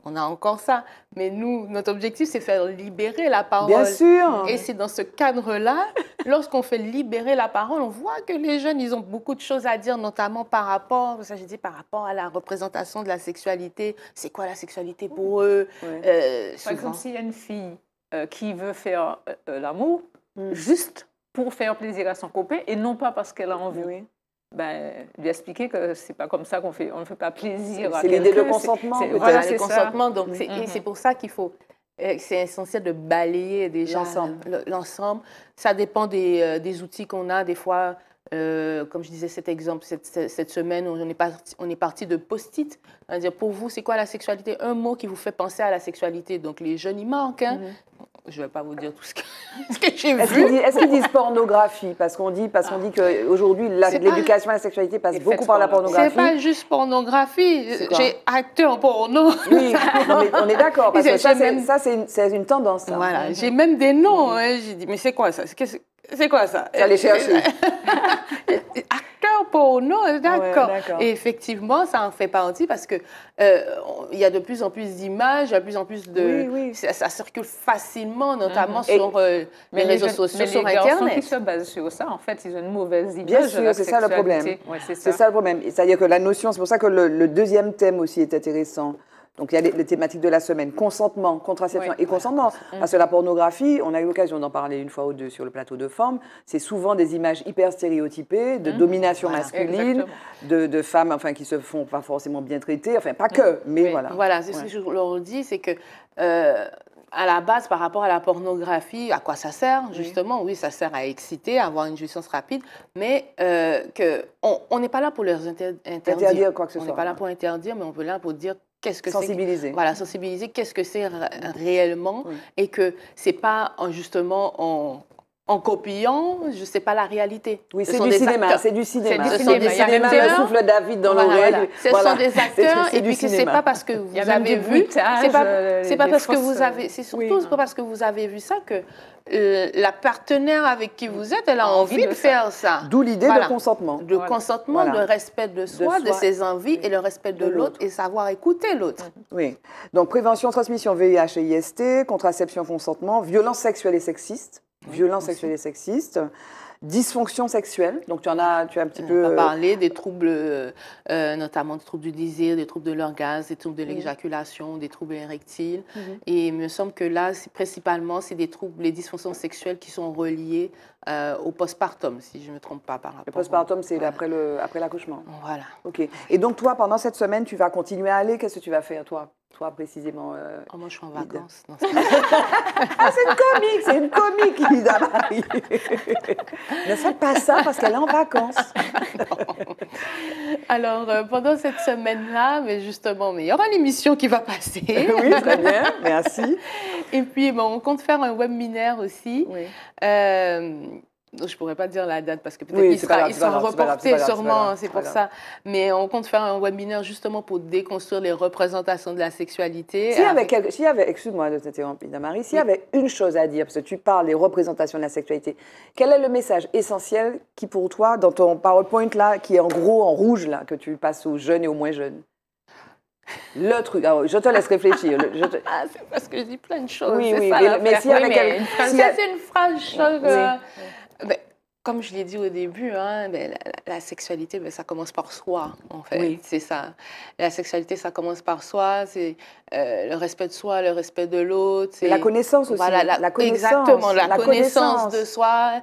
on a encore ça. Mais nous, notre objectif, c'est faire libérer la parole. Bien sûr. Et c'est dans ce cadre-là, [LAUGHS] lorsqu'on fait libérer la parole, on voit que les jeunes, ils ont beaucoup de choses à dire, notamment par rapport, ça j'ai dit, par rapport à la représentation de la sexualité. C'est quoi la sexualité pour eux euh, Par exemple, s'il y a une fille euh, qui veut faire euh, euh, l'amour, hmm. juste pour faire plaisir à son copain et non pas parce qu'elle a envie ben, lui expliquer que c'est pas comme ça qu'on fait, on ne fait pas plaisir. C'est l'idée de consentement. C'est le consentement. Donc, mm-hmm. c'est pour ça qu'il faut. Euh, c'est essentiel de balayer déjà l'ensemble. Ça dépend des, euh, des outils qu'on a. Des fois, euh, comme je disais cet exemple, cette, cette semaine, on est parti, on est parti de post-it. dire pour vous, c'est quoi la sexualité Un mot qui vous fait penser à la sexualité. Donc les jeunes, y manquent. Hein? Mm-hmm je ne vais pas vous dire tout ce que, [LAUGHS] j'ai est vu. Est-ce qu'ils disent pornographie Parce qu'on dit, parce ah. qu'on dit qu'aujourd'hui, l'éducation à la sexualité passe beaucoup par la pornographie. n'est pas juste pornographie. J'ai acteur porno. Oui, on est, d'accord. [LAUGHS] ça, c'est une, tendance. Hein. Voilà, j'ai même des noms. Hein. J'ai dit, mais c'est quoi ça c'est quoi ça Ça les chercher. Acteur [LAUGHS] ah, nous, d'accord. et effectivement, ça en fait partie parce que euh, il y a de plus en plus d'images, il y a de plus en plus de. Oui, oui. Ça, circule facilement, notamment mhm. euh, sur les réseaux sociaux, sur Internet. Internet. Les qui se basent sur ça, en fait, ils ont une mauvaise image. Bien sûr, c'est ça le problème. c'est ça. le problème. C'est-à-dire que la notion, c'est pour ça que le deuxième thème aussi est intéressant. Donc il y a les, thématiques de la semaine, consentement, contraception et consentement. Parce que la pornographie, on a eu l'occasion d'en parler une fois ou deux sur le plateau de forme, c'est souvent des images hyper stéréotypées, de mhm. domination masculine, de, femmes enfin, qui se font pas forcément bien traiter, enfin pas mm. que, mais voilà. Voilà, c'est ce que je leur dis, c'est que... Euh, à la base, par rapport à la pornographie, à quoi ça sert Justement, oui, ça sert à exciter, à avoir une jouissance rapide, mais euh, que on n'est pas là pour leur interdire. interdire. quoi que ce on soit. On n'est pas là pour interdire, mais on veut là pour dire qu'est-ce que sensibiliser. Voilà, sensibiliser qu'est-ce que c'est réellement et que c'est pas justement en en copiant, je ne sais pas la réalité. Oui, c'est du, cinéma, c'est du cinéma. C'est du cinéma, même le souffle David dans l'oreille. Ce sont des acteurs, et puis c'est pas parce que vous avez vu, c'est pas, euh, parce que vous euh, avez, c'est surtout hein. parce que vous avez vu ça que euh, la partenaire avec qui vous êtes, elle a envie, de, faire ça. D'où l'idée de consentement. De consentement, de respect de soi, de, ses envies et le respect de l'autre et savoir écouter l'autre. Oui. Donc prévention, transmission VIH et IST, contraception, consentement, violence sexuelle et sexiste violence sexuelle et sexiste, dysfonction sexuelle. Donc tu en as, tu as un petit peu. Euh, parlé des troubles, euh, euh, notamment des troubles du désir, des troubles de l'orgasme, des troubles de l'éjaculation, des troubles érectiles. Mhm. Et il me semble que là, principalement, c'est des troubles, les dysfonctions sexuelles qui sont reliées euh, au postpartum, si je ne me trompe pas par rapport. Le postpartum, c'est après le après l'accouchement. Voilà. Ok. Et donc toi, pendant cette semaine, tu vas continuer à aller. Qu'est-ce que tu vas faire, toi toi précisément euh, oh, Moi, je suis en vacances. [LAUGHS] ah, c'est une comique, c'est une comique, Ida [LAUGHS] ne faites pas ça parce qu'elle est en vacances. [LAUGHS] Alors, euh, pendant cette semaine-là, mais justement, mais il y aura l'émission qui va passer. oui, très bien, merci. Et puis, bon, on compte faire un webinaire aussi. Oui je ne pourrais pas dire la date parce que peut-être qu'ils reportés, sûrement, c'est pour ça. Mais on compte faire un webinaire justement pour déconstruire les représentations de la sexualité. S'il y avait, avait excuse-moi de t'interrompre, Marie, s'il y avait une chose à dire, parce que tu parles des représentations de la sexualité, quel est le message essentiel qui pour toi, dans ton PowerPoint là, qui est en gros en rouge là, que tu passes aux jeunes et aux moins jeunes le truc, je te laisse réfléchir. Ah, c'est parce que je dis plein de choses. Oui, oui, ça, mais, si oui, mais... c'est une phrase comme je l'ai dit au début, hein, ben, la, sexualité, ben, ça commence par soi, en fait. C'est ça. La sexualité, ça commence par soi. C'est euh, le respect de soi, le respect de l'autre. La connaissance aussi. Voilà, la, exactement, la, connaissance. de soi.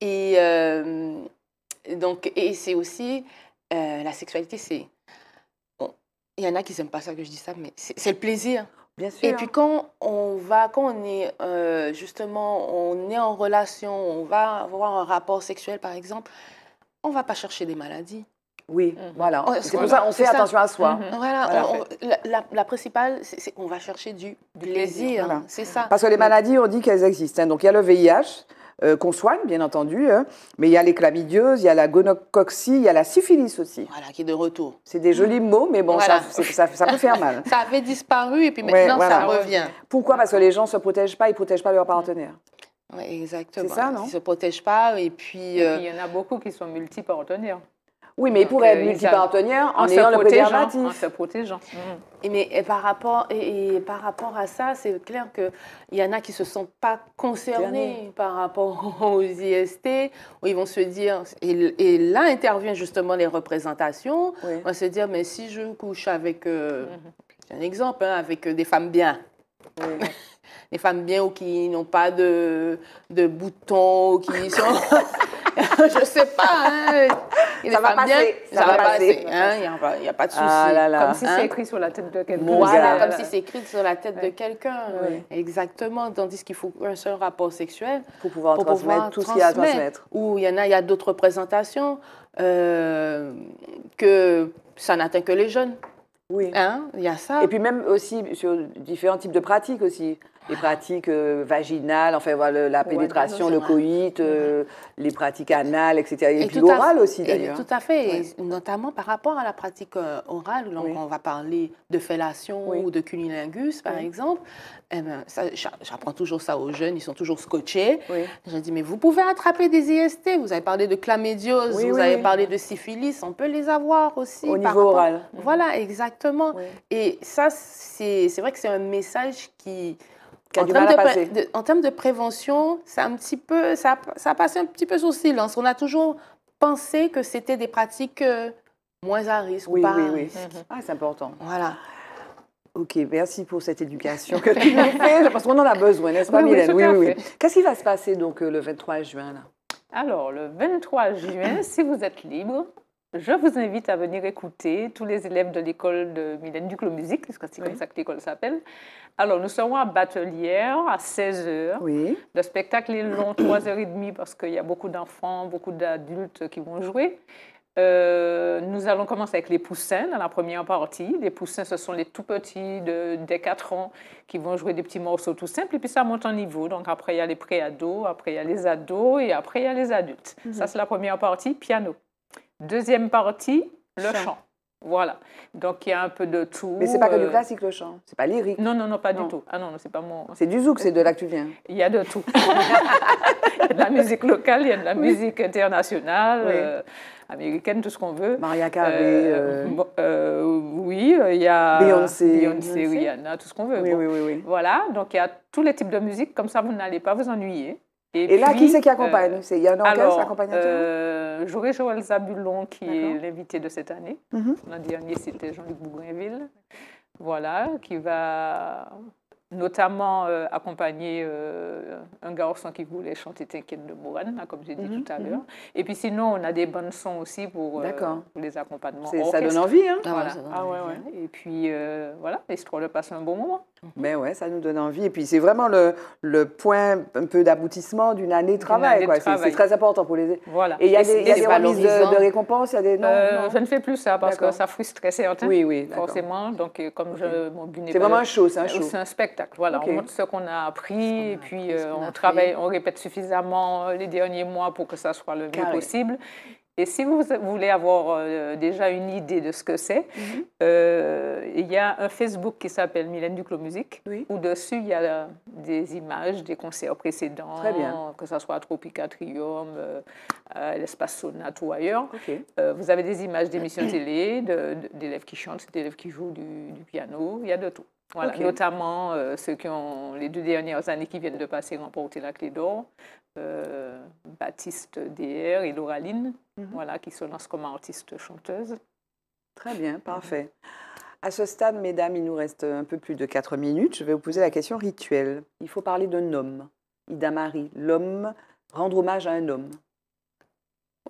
Et euh, donc, et c'est aussi euh, la sexualité, c'est il y en a qui n'aiment pas ça que je dis ça, mais c'est le plaisir. Et puis quand on va, quand on est euh, justement, on est en relation, on va avoir un rapport sexuel par exemple, on va pas chercher des maladies. Oui, mhm. voilà. Oh, c'est pour ça on fait attention à soi. Mhm. Mhm. Voilà, la, principale, c'est qu'on va chercher du, plaisir. C'est ça. Parce que les maladies, on dit qu'elles existent. Hein. Donc il y a le VIH, euh, qu'on soigne, bien entendu. Hein. Mais il y a les il y a la gonocoxie, il y a la syphilis aussi. Voilà, qui est de retour. C'est des jolis mots, mais bon, ça, peut faire mal. [LAUGHS] ça avait disparu et puis maintenant, ça revient. Pourquoi Parce que les gens ne se protègent pas, ils ne protègent pas leurs partenaires. exactement. Ils ne se protègent pas et puis... Euh, il y en a beaucoup qui sont partenaires. Oui, mais il pourrait être euh, multi en, en, se protégeant, le en se protégeant. Mm. Et mais par, rapport, et, par rapport à ça, c'est clair qu'il y en a qui ne se sentent pas concernés par rapport [LAUGHS] aux IST, où ils vont se dire, et, là intervient justement les représentations, on va se dire, mais si je couche avec, euh, mm-hmm. un exemple, hein, avec euh, des femmes bien, [LAUGHS] des femmes bien ou qui n'ont pas de, de boutons, ou qui sont... [LAUGHS] [LAUGHS] je sais pas. Hein. Il ça, va passer, bien, ça, va passer. Hein. Il n'y a, pas de souci. Ah hein. comme si c'est écrit sur la tête de quelqu'un. Voilà, comme si c'est écrit sur la tête de quelqu'un. Exactement. Tandis qu'il faut un seul rapport sexuel pour pouvoir transmettre pouvoir tout ce transmettre. Ou il y en a, il y a d'autres présentations euh, que ça n'atteint que les jeunes. Oui. Il y a ça. Et puis même aussi sur différents types de pratiques aussi les pratiques euh, vaginales, enfin voilà, la pénétration, le coït, euh, les pratiques anales, etc. Et, puis l'oral aussi d'ailleurs. Tout à fait, notamment par rapport à la pratique euh, orale, où on va parler de fellation ou de cunilingus par exemple. Eh ben, j'apprends toujours ça aux jeunes, ils sont toujours scotchés. Je dis, mais vous pouvez attraper des IST, vous avez parlé de chlamydiose, vous avez parlé de syphilis, on peut les avoir aussi. Au niveau oral. Voilà, exactement. Et ça, c'est vrai que c'est un message qui en termes de prévention, ça, un petit peu, ça, ça passe un petit peu sous silence. On a toujours pensé que c'était des pratiques euh, moins à risque. Oui, oui, oui. Mhm. ah, c'est important. Voilà. Ok, merci pour cette éducation que tu [LAUGHS] nous fais, parce qu'on en a besoin, n'est-ce pas, Mylène Oui, oui, oui. Qu'est-ce qui va se passer donc euh, le 23 juin là Alors, le 23 juin, si vous êtes libre, je vous invite à venir écouter tous les élèves de l'école de Mylène Duclos Musique, parce que c'est comme ça que l'école s'appelle. Alors, nous serons à Batelière à 16h. Oui. Le spectacle est long, 3h30, parce qu'il y a beaucoup d'enfants, beaucoup d'adultes qui vont jouer. Euh, nous allons commencer avec les poussins dans la première partie. Les poussins, ce sont les tout petits de, des 4 ans qui vont jouer des petits morceaux tout simples. Et puis ça monte en niveau. Donc après, il y a les pré-ados, après, il y a les ados et après, il y a les adultes. Ça, mhm. c'est la première partie, piano. Deuxième partie, le chant. Voilà. Donc il y a un peu de tout. Mais c'est pas que du euh, classique le chant, c'est pas lyrique. Non non non pas du tout. Ah non non c'est pas mon. C'est du zouk, c'est de là que tu viens. Il y a de tout. [LAUGHS] il y a de la musique locale, il y a de la musique internationale. Euh, américaine, tout ce qu'on veut. Maria Carey. Euh, oui, il y a Beyoncé, Beyoncé, Rihanna, tout ce qu'on veut. oui, oui, oui. Voilà, donc il y a tous les types de musique, comme ça vous n'allez pas vous ennuyer. Et, là, qui c'est qui accompagne Il y a un orchestre accompagnateur euh, J'aurai Joël Zabulon, qui est l'invité de cette année. Mhm. La dernière, c'était Jean-Luc Bougainville. Voilà, qui va notamment euh, accompagner euh, un garçon qui voulait chanter T'inquiète de Mourane, hein, comme j'ai dit mhm, tout à mhm. l'heure. Et puis sinon, on a des bonnes sons aussi pour, euh, les accompagnements. Ça donne envie, hein ah, voilà. Ah, hein. Et puis voilà, les le passe un bon moment. Mais mhm. ben ouais, ça nous donne envie. Et puis c'est vraiment le, le point un peu d'aboutissement d'une année de travail. C'est très important pour les. Et il y a des, remises de, récompenses, non, Je ne fais plus ça parce que ça frustre certains. Oui, oui. Forcément. Donc comme je, C'est vraiment un show, c'est un C'est un spectacle. Voilà, on montre ce qu'on a appris, et puis euh, on, travaille, on répète suffisamment euh, les derniers mois pour que ça soit le mieux possible. Et si vous voulez avoir euh, déjà une idée de ce que c'est, mhm. il y a un Facebook qui s'appelle Mylène Duclos Musique, où dessus il y a des images des concerts précédents, que ce soit à Tropicatrium, à l'Espace Sonate ou ailleurs. vous avez des images d'émissions télé, d'élèves qui chantent, d'élèves qui jouent du, du piano, il y a de tout notamment euh, ceux qui ont, les deux dernières années qui viennent de passer, remporter la clé d'or, euh, Baptiste DR et loraline, mhm. voilà, qui se lancent comme artistes chanteuses. Très bien, mhm. parfait. À ce stade, mesdames, il nous reste un peu plus de 4 minutes. Je vais vous poser la question rituelle. Il faut parler d'un homme, Ida Marie, l'homme, rendre hommage à un homme.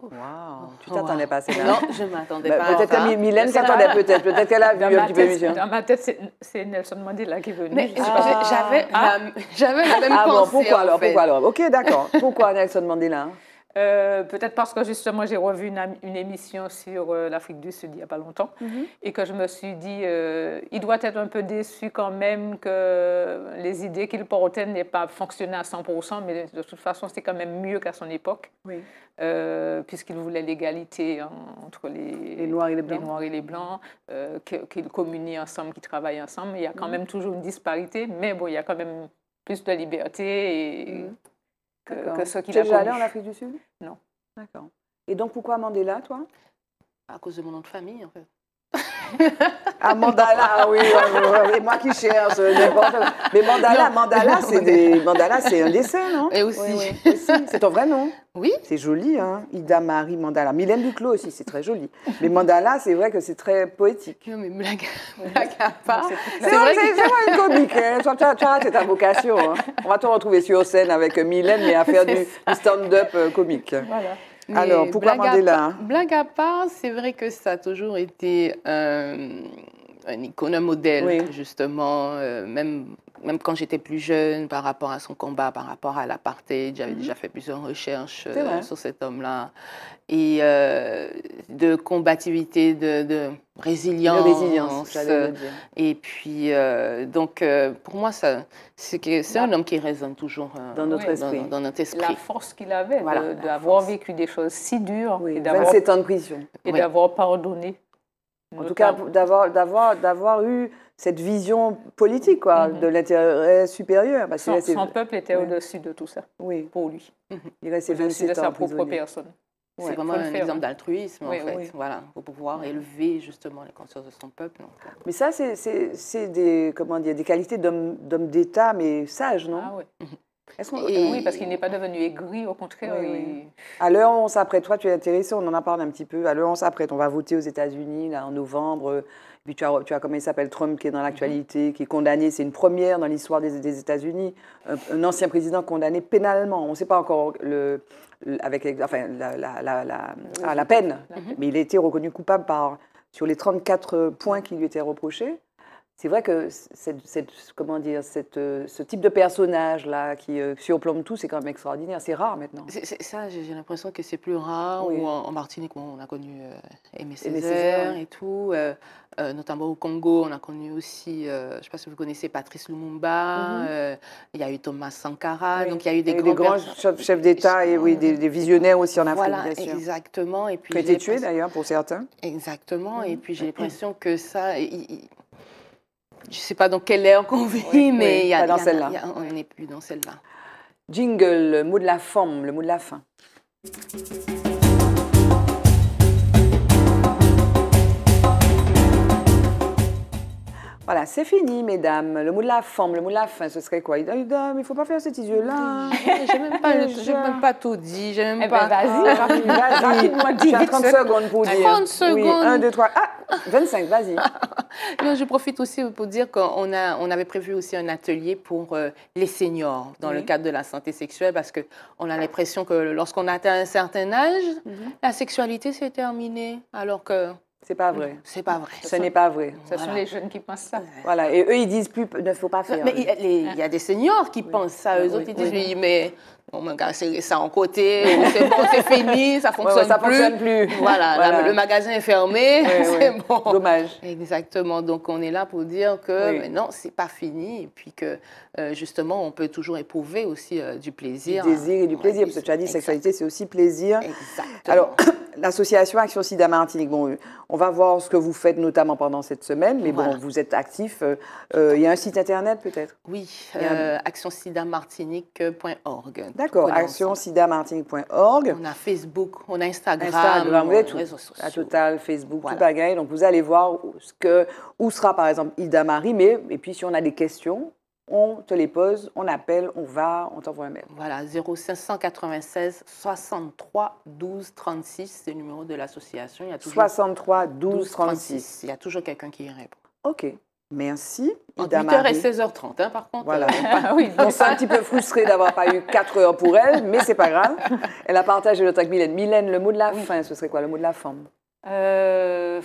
Wow. Oh. Tu t'attendais pas à ça Non, je ne m'attendais bah, pas. Peut-être que Mylène s'attendait peut-être. Peut-être qu'elle a vu un petit peu mieux. Dans ma tête, c'est Nelson Mandela qui est venu. Ah, j'avais ah. j'avais la, même ah, pensée. Ah bon, pourquoi alors, pourquoi alors Ok, d'accord. Pourquoi Nelson Mandela euh, peut-être parce que justement j'ai revu une, émission sur euh, l'Afrique du Sud il n'y a pas longtemps mhm. et que je me suis dit, euh, il doit être un peu déçu quand même que les idées qu'il portait n'aient pas fonctionné à 100%, mais de toute façon c'était quand même mieux qu'à son époque, puisqu'il voulait l'égalité entre les, Noirs et les Blancs, noirs et les blancs qu'ils communient ensemble, qu'ils travaillent ensemble. Il y a quand mhm. même toujours une disparité, mais bon, il y a quand même plus de liberté et mhm. Tu es déjà allé en Afrique du Sud Non. D'accord. Et donc pourquoi Mandela, toi À cause de mon nom de famille, en fait. Ah, [LAUGHS] mandala, ah oui, c'est moi qui cherche Mais mandala, mandala, c'est des... mandala, c'est un dessin, non Et aussi. Oui, C'est ton vrai nom Oui. C'est joli, hein Ida Marie Mandala. Mylène Duclos aussi, c'est très joli. Mais mandala, c'est vrai que c'est très poétique. Non, mais blague, blague C'est vrai une comique. Toi, hein. c'est ta vocation. Hein. On va te retrouver sur scène avec Mylène, mais à faire du stand-up euh, comique. Voilà. Alors, pourquoi Mandela hein. Blague à part, c'est vrai que ça a toujours été euh, un icône, un modèle, justement, euh, même même quand j'étais plus jeune, par rapport à son combat, par rapport à l'apartheid, j'avais mhm. déjà fait plusieurs recherches euh, sur cet homme-là. Et euh, de combativité, de, résilience. Euh, et puis, donc, pour moi, c'est bah un homme qui résonne toujours dans, notre esprit. Dans, notre esprit. La force qu'il avait d'avoir vécu des choses si dures. et 27 ans de prison. Et d'avoir pardonné. En tout cas, d'avoir eu cette vision politique quoi, mhm. de l'intérêt supérieur. son, peuple était au-dessus de tout ça, oui. pour lui. Mhm. Il restait au-dessus de sa propre personne. C'est vraiment un exemple d'altruisme, en fait, voilà, pour pouvoir élever justement les consciences de son peuple. Mais ça, c'est des, dire, des qualités d'homme d'État, mais sage, non ah, oui. Mhm. Oui, parce qu'il n'est pas devenu aigri, au contraire. À l'heure où on s'apprête, toi tu es intéressé, on en a parlé un petit peu, à l'heure où on s'apprête, on va voter aux États-Unis, là, en novembre, tu as, comment il s'appelle, Trump qui est dans mhm. l'actualité, qui est condamné, c'est une première dans l'histoire des, États-Unis, un, ancien président condamné pénalement. On ne sait pas encore le, avec enfin, la, la, la, la, peine, mhm. mais il a été reconnu coupable par, sur les 34 points qui lui étaient reprochés c'est vrai que cette, comment dire, cette, euh, ce type de personnage-là euh, qui surplombe tout, c'est quand même extraordinaire. C'est rare maintenant. ça, j'ai l'impression que c'est plus rare. Ou en, Martinique, on a connu euh, Aimé Césaire, et tout. notamment au Congo, on a connu aussi, je ne sais pas si vous connaissez, Patrice Lumumba. Mm-hmm. il y a eu Thomas Sankara. Donc il y a eu des, grands, chefs d'État et oui, des, visionnaires aussi en Afrique, voilà, exactement. Et puis, qui été tués d'ailleurs pour certains. Exactement. Et mm-hmm. puis j'ai l'impression que ça je ne sais pas dans quelle ère qu'on vit, mais il y a, dans on n'est plus dans celle-là. Jingle, le mot de la forme, le mot de la fin. Voilà, c'est fini, mesdames. Le mot de la le mot de la fin, ce serait quoi Il dit, oh, il faut pas faire ces petits yeux-là. Je n'ai [LAUGHS] même pas tout dit. même eh pas. Ben, ah. vas-y, rapidement, dis 30 secondes pour dire. 30 ah, secondes. Oui, 1, 2, 3, ah, 25, vas-y. [LAUGHS] non, je profite aussi pour dire qu'on avait prévu aussi un atelier pour euh, les seniors dans le cadre de la santé sexuelle parce qu'on a l'impression que lorsqu'on atteint un certain âge, mhm. la sexualité s'est terminée, alors que c'est pas vrai. C'est pas vrai. Ce n'est pas vrai. Ce sont les jeunes qui pensent ça. Voilà. Et eux, ils disent plus, ne faut pas faire. Mais il y a des seniors qui pensent ça. Eux autres, ils disent, oui. mais on ça en côté, c'est fini, ça [LAUGHS] fonctionne plus. Fonctionne plus. Voilà, le magasin est fermé, [LAUGHS] c'est bon. Dommage. Exactement. Donc on est là pour dire que non, c'est pas fini, et puis que euh, justement on peut toujours éprouver aussi euh, du plaisir. Du désir et du plaisir, parce que tu as dit sexualité, c'est aussi plaisir. Exactement. Alors l'association Action Sida Martinique, bon, on va voir ce que vous faites notamment pendant cette semaine, mais bon, vous êtes actif. Euh, euh, il y a un site internet peut-être Oui, euh, actionsidamartinique.org. D'accord, actionsidamartinique.org. On a Facebook, on a Instagram, Instagram on a tout, réseaux sociaux. La totale, Facebook, tout bagaille. Donc vous allez voir ce que, où sera par exemple Ida Marie, mais et puis si on a des questions, on te les pose, on appelle, on va, on t'envoie un mail. Voilà, 0596 63 12 36, c'est le numéro de l'association. 63 12, 36. Il y a toujours quelqu'un qui y répond. OK. Merci. Entre 8h et 16h30, hein, par contre. Voilà. Euh, on s'est [LAUGHS] un petit peu frustré d'avoir pas eu 4 heures pour elle, mais c'est pas grave. [LAUGHS] Elle a partagé le truc Mylène. Mylène, le mot de la fin, ce serait quoi le mot de la fin euh,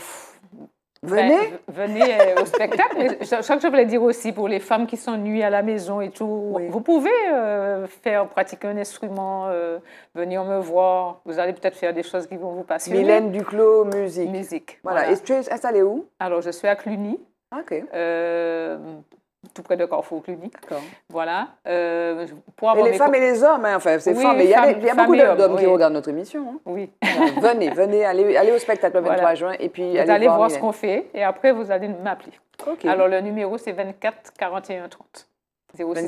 Venez. Ben, venez euh, au spectacle. je, crois que je voulais dire aussi pour les femmes qui s'ennuient à la maison et tout, vous pouvez euh, faire pratiquer un instrument, euh, venir me voir. Vous allez peut-être faire des choses qui vont vous passionner. Mylène Duclos, musique. Musique. Voilà. Et tu es installée où Alors, je suis à Cluny. Ah, ok. Euh, tout près de Carrefour Clinique. Voilà. Euh, pour avoir et les femmes et les hommes, hein, enfin, c'est oui, femmes, mais il y a, beaucoup d'hommes qui regardent notre émission. Hein. Oui. venez, venez, allez, au spectacle le 23 juin et puis vous allez, voir, ce qu'on fait et après vous allez m'appeler. OK. Alors le numéro c'est 24 41 30.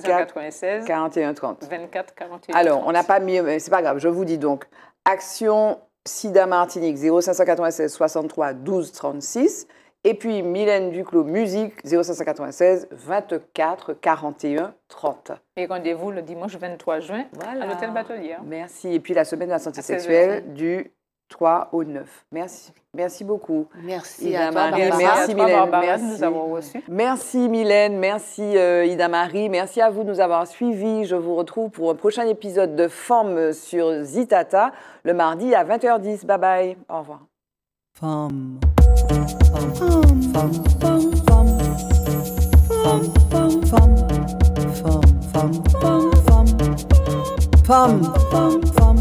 96 41 30. 24 41 30. Alors, on n'a pas mis, c'est pas grave, je vous dis donc, Action Sida Martinique 96 63 12 36. Et puis Mylène Duclos, musique, 0596 24 41 30. Et rendez-vous le dimanche 23 juin à l'hôtel Batelier. Hein. Merci. Et puis la semaine de la santé sexuelle du 3 au 9. Merci. Merci beaucoup. Merci Ida à Merci, à Mylène. merci. Nous avoir reçu. merci Mylène, merci euh, Ida Marie, merci à vous de nous avoir suivis. Je vous retrouve pour un prochain épisode de Forme sur Zitata le mardi à 20h10. Bye bye. Au revoir. Forme. Pom, pom, pom.